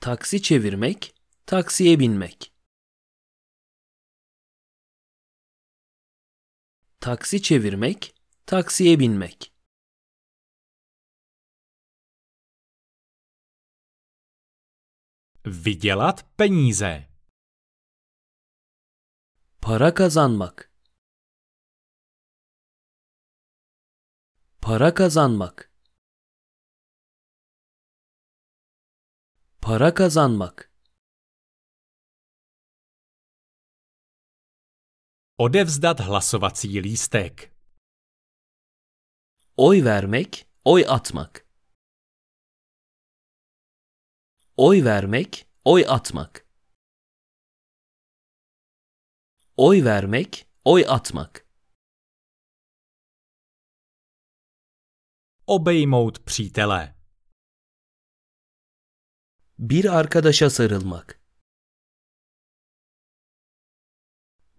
Taksi çevirmek, taksiye binmek. Taksi çevirmek, taksiye binmek. Vydělat peníze. Para kazanmak. Para kazanmak. Para kazanmak. Odevzdat hlasovací lístek. Oy vermek, oy atmak. Oy vermek, oy atmak. Oy vermek, oy atmak. Obejmout přítele. Bir arkadaşa sarılmak.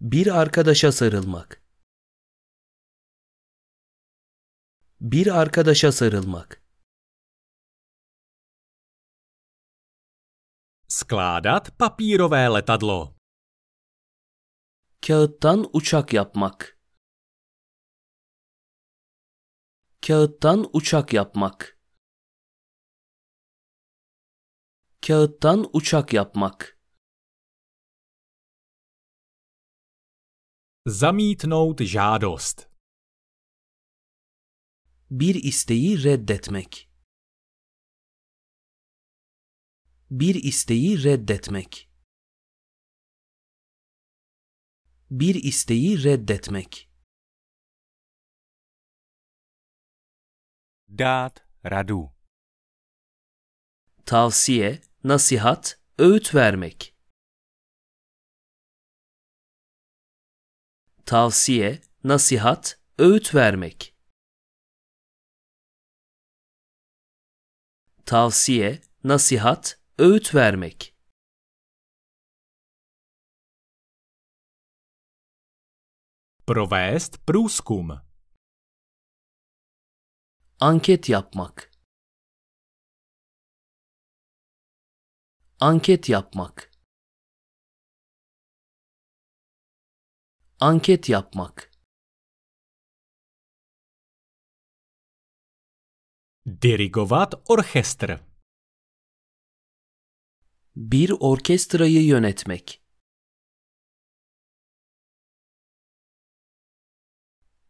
Bir arkadaşa sarılmak. Bir arkadaşa sarılmak. Skládat papírové letadlo. Kağıttan uçak yapmak. Kağıttan uçak yapmak. Kağıttan uçak yapmak. Zamítnout žádost. Bir isteği reddetmek. Bir isteği reddetmek. Bir isteği reddetmek. Dát radu. Tavsiye, nasihat, öğüt vermek. Tavsiye, nasihat, öğüt vermek. Tavsiye, nasihat, öğüt vermek. Provést průzkum. Anket yapmak. Anket yapmak. Anket yapmak. Dirigovat orkestra. Bir orkestrayı yönetmek.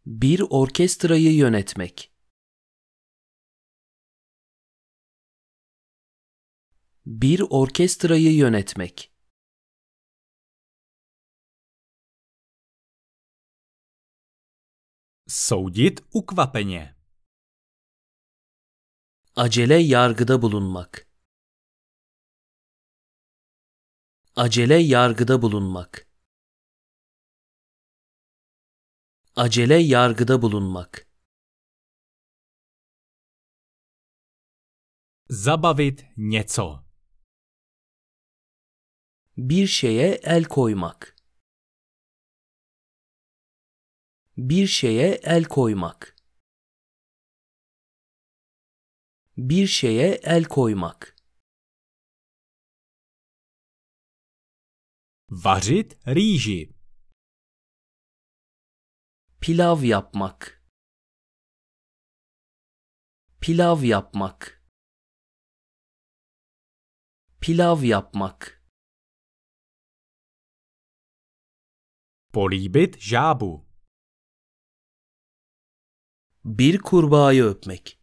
Bir orkestrayı yönetmek. Bir orkestrayı yönetmek Soudit ukvapeně Acele yargıda bulunmak Acele yargıda bulunmak Acele yargıda bulunmak Zabavit něco bir şeye el koymak. Bir şeye el koymak. Bir şeye el koymak. Vařit rýži. Pilav yapmak. Pilav yapmak. Pilav yapmak. Políbit žábu. Bir kurbağayı öpmek.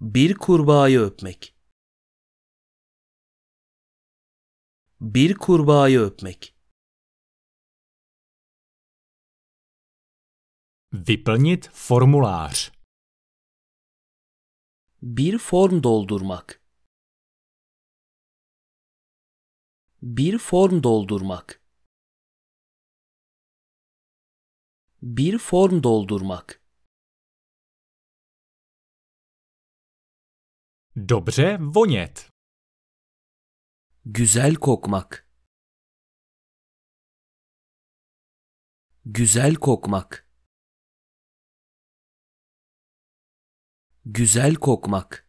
Bir kurbağayı öpmek. Bir kurbağayı öpmek. Vyplnit formulář. Bir form doldurmak. Bir form doldurmak. Bir form doldurmak. Dobře vonět. Güzel kokmak. Güzel kokmak. Güzel kokmak.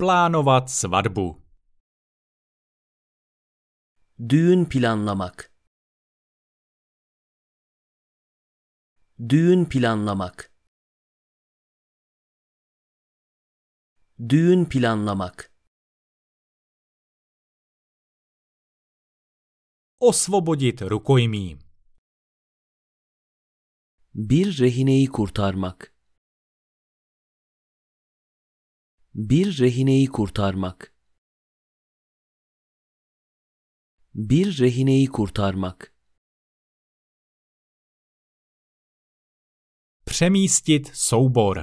Plánovat svatbu. Düğün planlamak. Düğün planlamak. Düğün planlamak. Osvobodit rukojmí. Bir rehineyi kurtarmak. Bir rehineyi kurtarmak. Bir rehineyi kurtarmak. Przemístit soubor.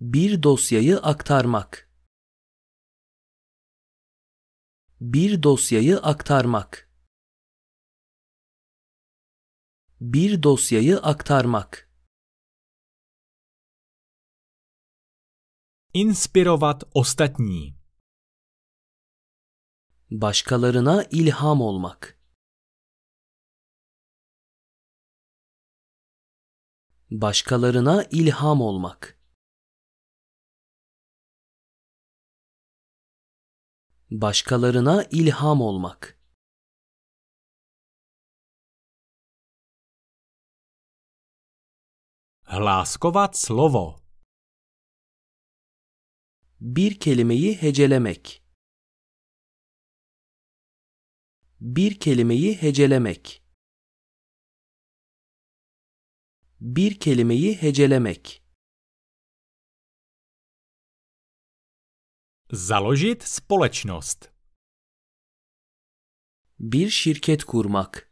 Bir dosyayı aktarmak. Bir dosyayı aktarmak. Bir dosyayı aktarmak. Inspirovat ostatní. Başkalarına ilham olmak. Başkalarına ilham olmak. Başkalarına ilham olmak. Hláskovat slovo bir kelimeyi hecelemek. Bir kelimeyi hecelemek. Bir kelimeyi hecelemek. Založit společnost. Bir şirket kurmak.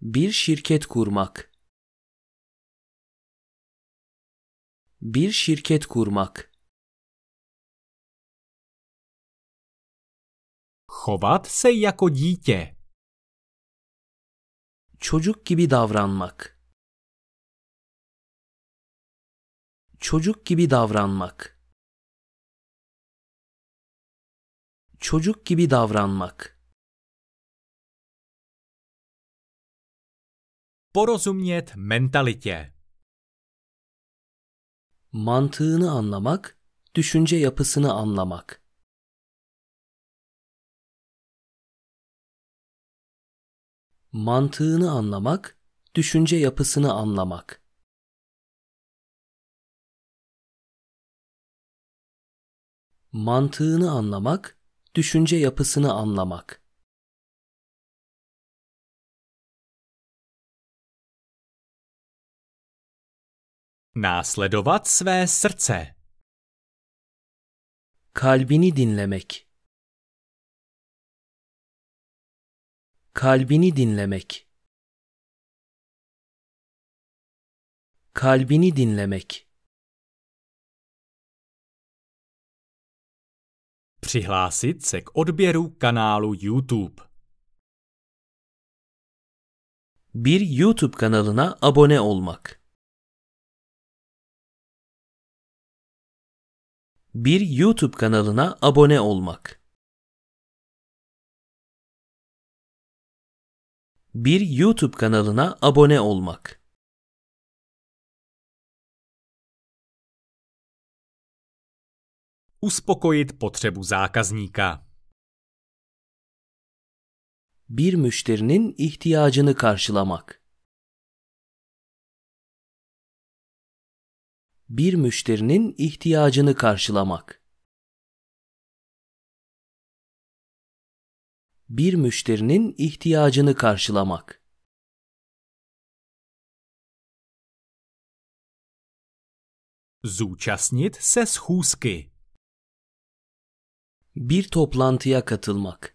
Bir şirket kurmak. Bir şirket kurmak. Chovat se jako dítě. Çocuk gibi davranmak. Çocuk gibi davranmak. Çocuk gibi davranmak. Porozumět mentalitě mantığını anlamak, düşünce yapısını anlamak. Mantığını anlamak, düşünce yapısını anlamak. Mantığını anlamak, düşünce yapısını anlamak. Následovat své srdce. Kalbini dinlemek. Kalbini dinlemek. Kalbini dinlemek. Přihlásit se k odběru kanálu YouTube. Bir YouTube kanalına abone olmak. Bir YouTube kanalına abone olmak. Bir YouTube kanalına abone olmak. Uspokojit potrebu zákazníka. Bir müşterinin ihtiyacını karşılamak. bir müşterinin ihtiyacını karşılamak. Bir müşterinin ihtiyacını karşılamak. Zúčastnit se schůzky. Bir toplantıya katılmak.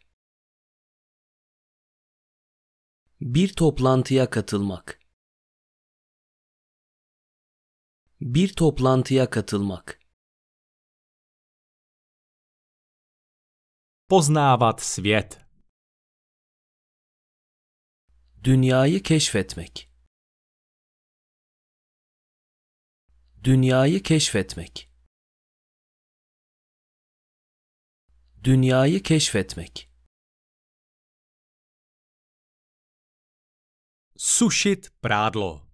Bir toplantıya katılmak. Bir toplantıya katılmak. Poznávat svět. Dünyayı keşfetmek. Dünyayı keşfetmek. Dünyayı keşfetmek. Sušit prádlo.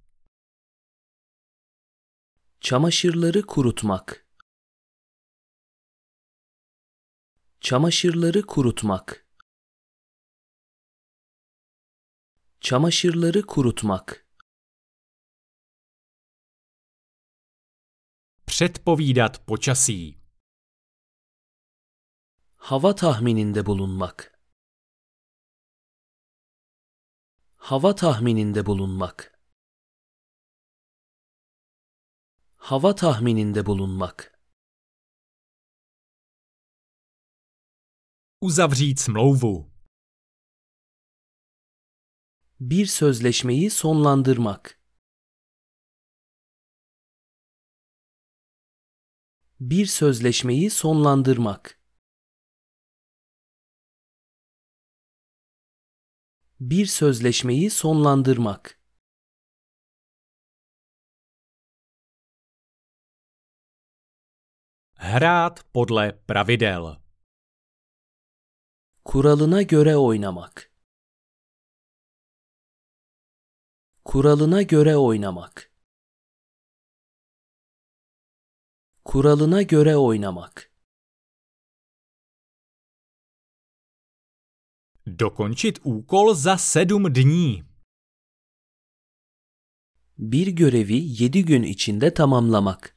Çamaşırları kurutmak Çamaşırları kurutmak Çamaşırları kurutmak Předpovídat počasí Hava tahmininde bulunmak Hava tahmininde bulunmak hava tahmininde bulunmak. Uzavřít smlouvu. Bir sözleşmeyi sonlandırmak. Bir sözleşmeyi sonlandırmak. Bir sözleşmeyi sonlandırmak. Hrát podle pravidel. Kuralına göre oynamak. Kuralına göre oynamak. Kuralına göre oynamak. Dokončit úkol za sedm dní. Bir görevi yedi gün içinde tamamlamak.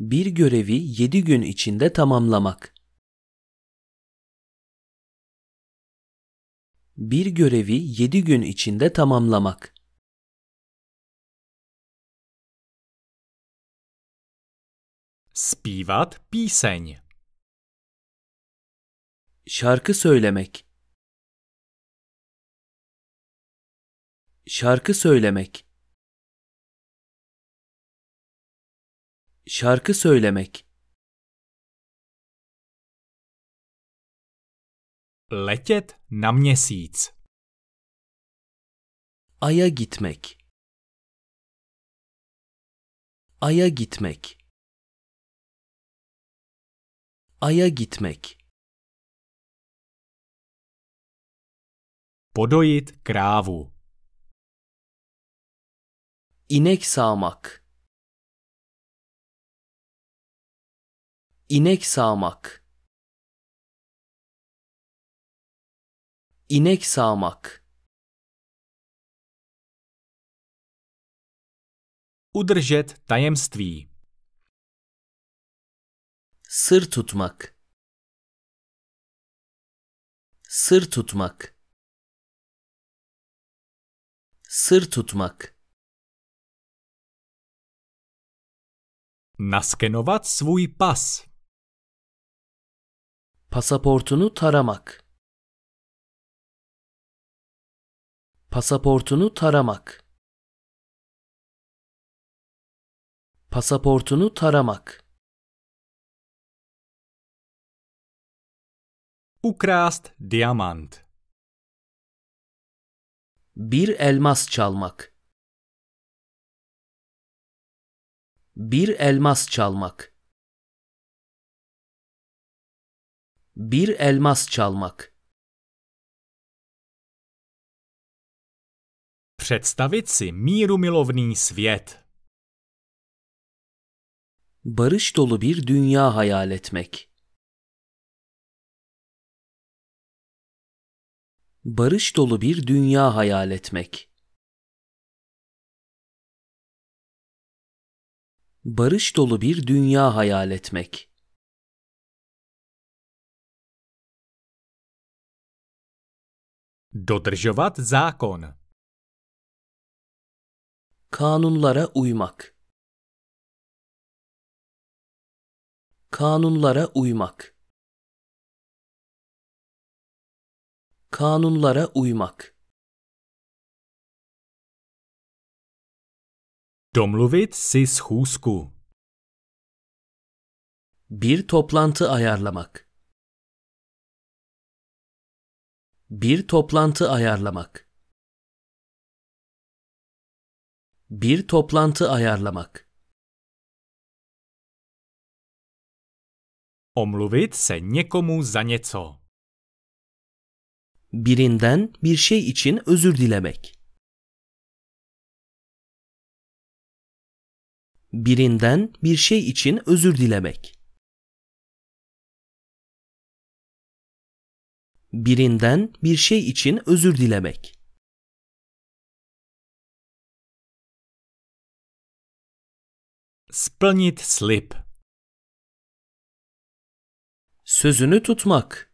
bir görevi yedi gün içinde tamamlamak. Bir görevi yedi gün içinde tamamlamak. Spivat píseň. Şarkı söylemek. Şarkı söylemek. şarkı söylemek. Letět na měsíc. Aya gitmek. Aya gitmek. Aya gitmek. Podojit krávu. İnek sağmak. inek sağmak inek sağmak udržet tajemství sır tutmak sır tutmak sır tutmak naskenovat svůj pas Pasaportunu taramak. Pasaportunu taramak. Pasaportunu taramak. Ukrast diamant. Bir elmas çalmak. Bir elmas çalmak. Bir elmas çalmak. Představit si mírumilovný svět. Barış dolu bir dünya hayal etmek. Barış dolu bir dünya hayal etmek. Barış dolu bir dünya hayal etmek. Dodržovat zákon. Kanunlara uymak. Kanunlara uymak. Kanunlara uymak. Domluvit si schůzku. Bir toplantı ayarlamak. Bir toplantı ayarlamak. Bir toplantı ayarlamak. Omluvit se někomu za něco. Birinden bir şey için özür dilemek. Birinden bir şey için özür dilemek. birinden bir şey için özür dilemek. Splnit slip Sözünü tutmak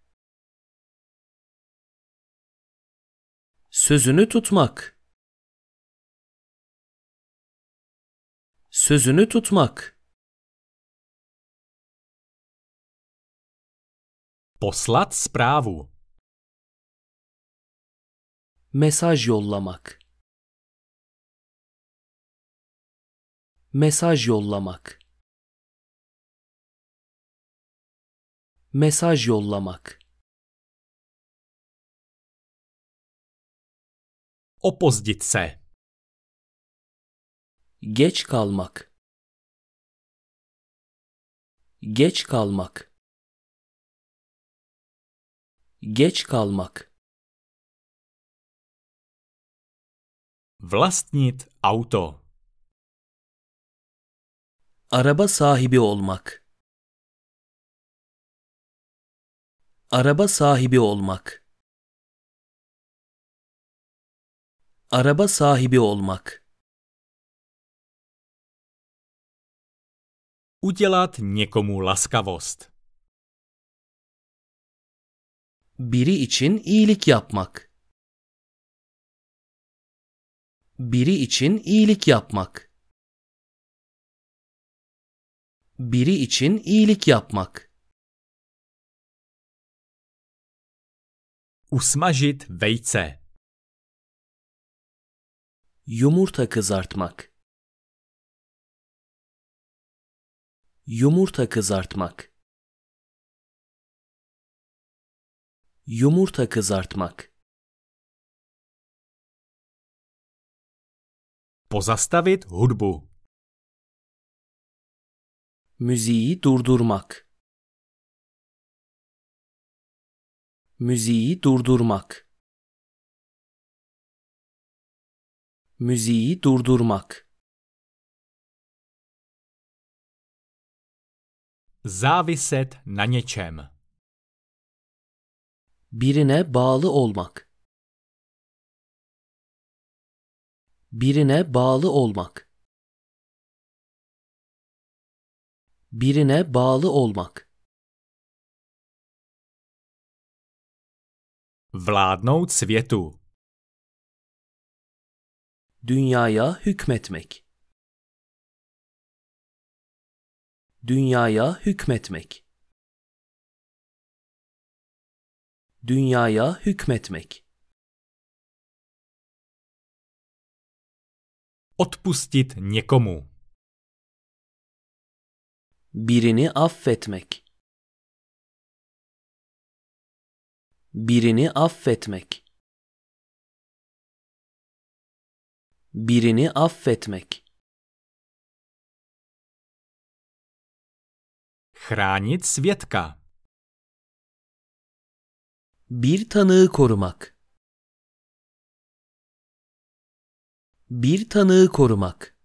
Sözünü tutmak Sözünü tutmak Poslat zprávu mesaj yollamak mesaj yollamak mesaj yollamak opozdit se geç kalmak geç kalmak geç kalmak Vlastnit auto. Araba sahibi olmak. Araba sahibi olmak. Araba sahibi olmak. Udělat někomu laskavost. Biri için iyilik yapmak. biri için iyilik yapmak biri için iyilik yapmak Usmajit vejce yumurta kızartmak yumurta kızartmak yumurta kızartmak Pozastavit hudbu. Müziği durdurmak. Müziği durdurmak. Müziği durdurmak. Záviset na něčem. Birine bağlı olmak. birine bağlı olmak birine bağlı olmak vládnout světu dünyaya hükmetmek dünyaya hükmetmek dünyaya hükmetmek Odpustit někomu. Birini affetmek. Birini affetmek. Birini affetmek. Chránit svědka. Bir tanığı korumak. Bir tanığı korumak.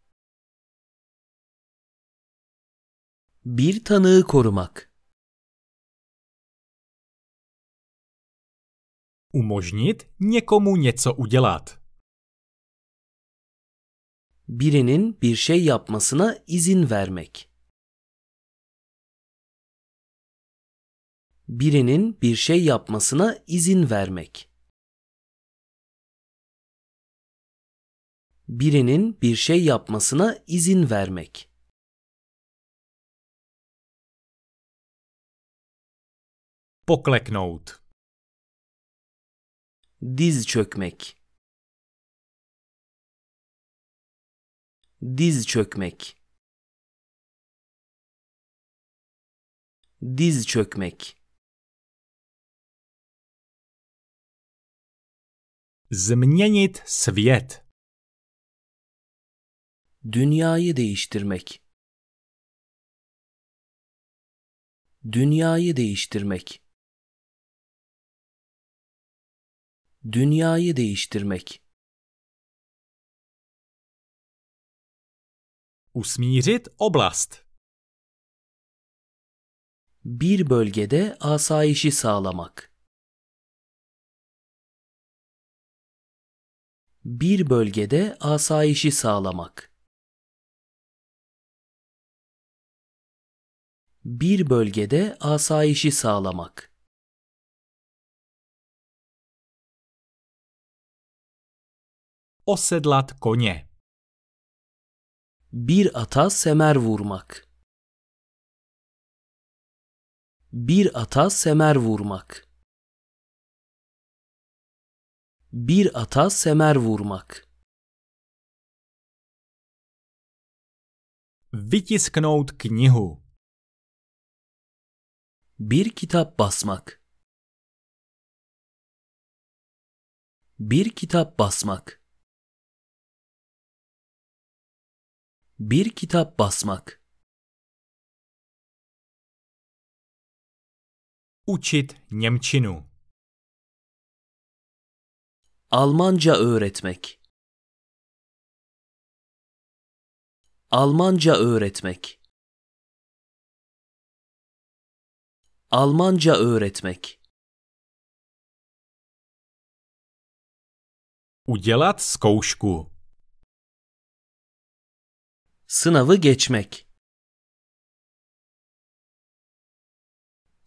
Bir tanığı korumak. Umožnit někomu něco udělat. Birinin bir şey yapmasına izin vermek. Birinin bir şey yapmasına izin vermek. birinin bir şey yapmasına izin vermek. Pokleknout Diz çökmek Diz çökmek Diz çökmek Změnit svět Dünyayı değiştirmek. Dünyayı değiştirmek. Dünyayı değiştirmek. Usmirit oblast. Bir bölgede asayişi sağlamak. Bir bölgede asayişi sağlamak. bir bölgede asayişi sağlamak. Osedlat koně. Bir ata semer vurmak. Bir ata semer vurmak. Bir ata semer vurmak. Vytisknout knihu. Bir kitap basmak. Bir kitap basmak. Bir kitap basmak. Uçit Němčinu. Almanca öğretmek. Almanca öğretmek. Almanca öğretmek. Udělat zkoušku. Sınavı geçmek.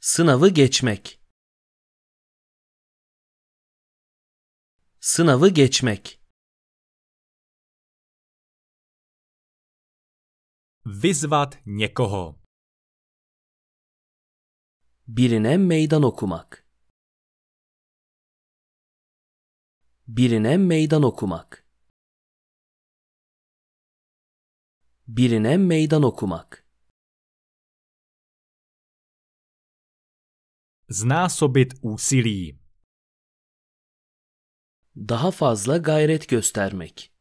Sınavı geçmek. Sınavı geçmek. Vyzvat někoho birine meydan okumak birine meydan okumak birine meydan okumak znásobit úsilí daha fazla gayret göstermek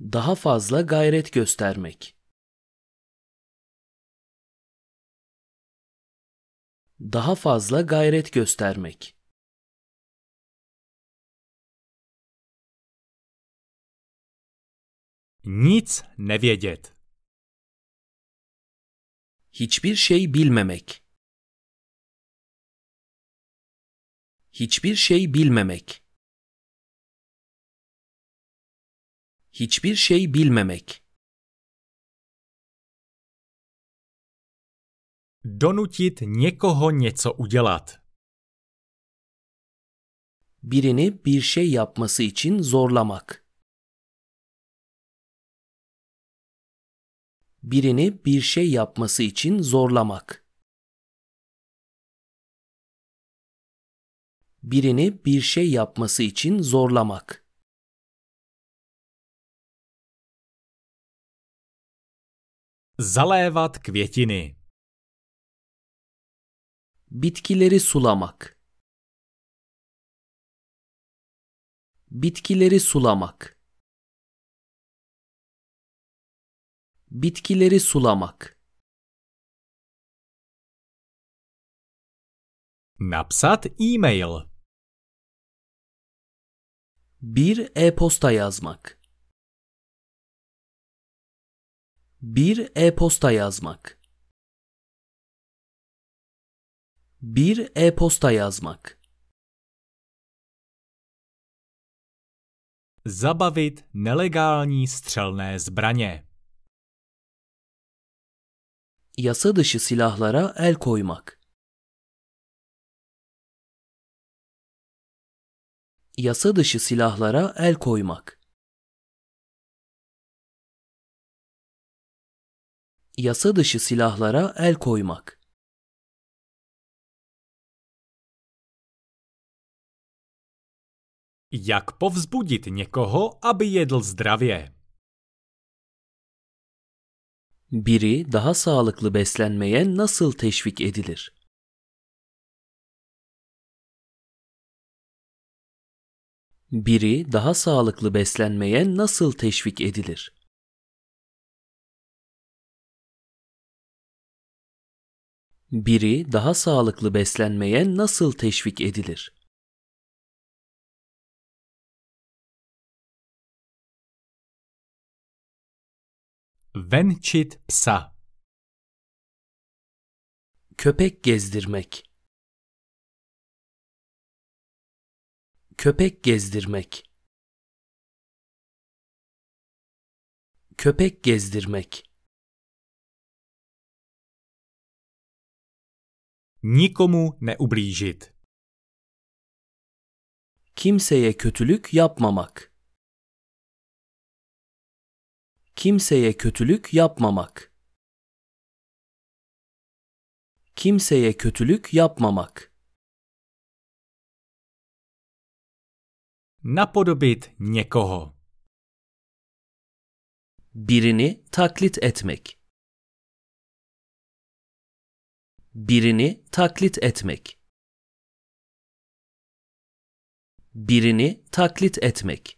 daha fazla gayret göstermek daha fazla gayret göstermek. Nic nevědět. Hiçbir şey bilmemek. Hiçbir şey bilmemek. Hiçbir şey bilmemek. Donutit někoho něco udělat. Birini bir şey yapması için zorlamak. Birini bir şey yapması için zorlamak. Birini bir şey yapması için zorlamak. Zalévat květiny Bitkileri sulamak. Bitkileri sulamak. Bitkileri sulamak. Napsat e-mail. Bir e-posta yazmak. Bir e-posta yazmak. Bir e-posta yazmak. Zabavit nelegální střelné zbraně. Yasa dışı silahlara el koymak. Yasa dışı silahlara el koymak. Yasa dışı silahlara el koymak. Jak povzbudit někoho, aby jedl zdravě? Biri daha sağlıklı beslenmeye nasıl teşvik edilir? Biri daha sağlıklı beslenmeye nasıl teşvik edilir? Biri daha sağlıklı beslenmeye nasıl teşvik edilir? Venčit psa. Köpek gezdirmek. Köpek gezdirmek. Köpek gezdirmek. Nikomu ne neublížit. Kimseye kötülük yapmamak. Kimseye kötülük yapmamak. Kimseye kötülük yapmamak. Napodobit někoho. Birini taklit etmek. Birini taklit etmek. Birini taklit etmek.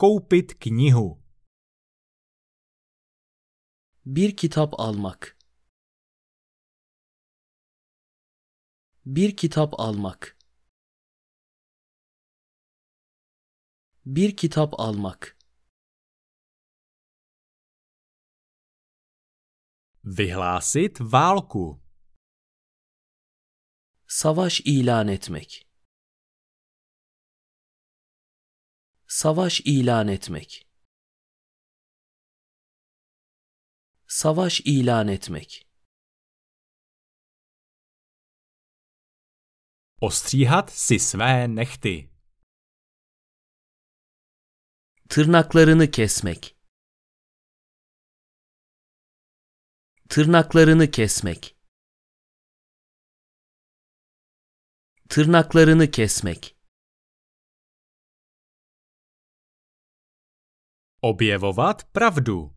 Koupit knihu. Bir kitap almak. Bir kitap almak. Bir kitap almak. Vyhlásit válku. Savaş ilan etmek. savaş ilan etmek savaş ilan etmek Ostříhat si své nechty. Tırnaklarını kesmek. Tırnaklarını kesmek. Tırnaklarını kesmek. Objevovat pravdu.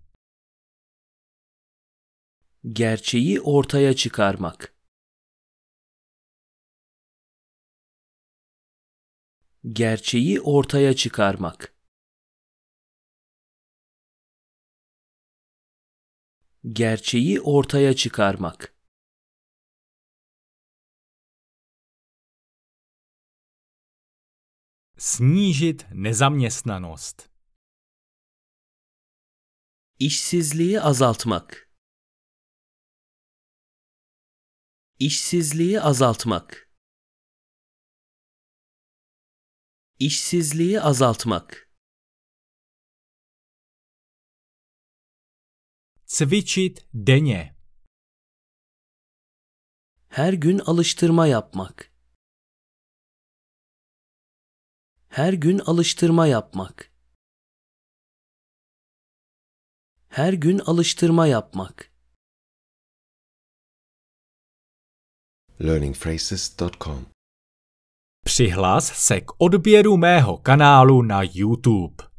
Gerçeği ortaya çıkarmak. Gerçeği ortaya çıkarmak. Gerçeği ortaya çıkarmak. Snížit nezaměstnanost. İşsizliği azaltmak. İşsizliği azaltmak. İşsizliği azaltmak. Cvičit denně. Her gün alıştırma yapmak. Her gün alıştırma yapmak. her gün alıştırma yapmak. learningphrases.com Přihlás se k odběru mého kanálu na YouTube.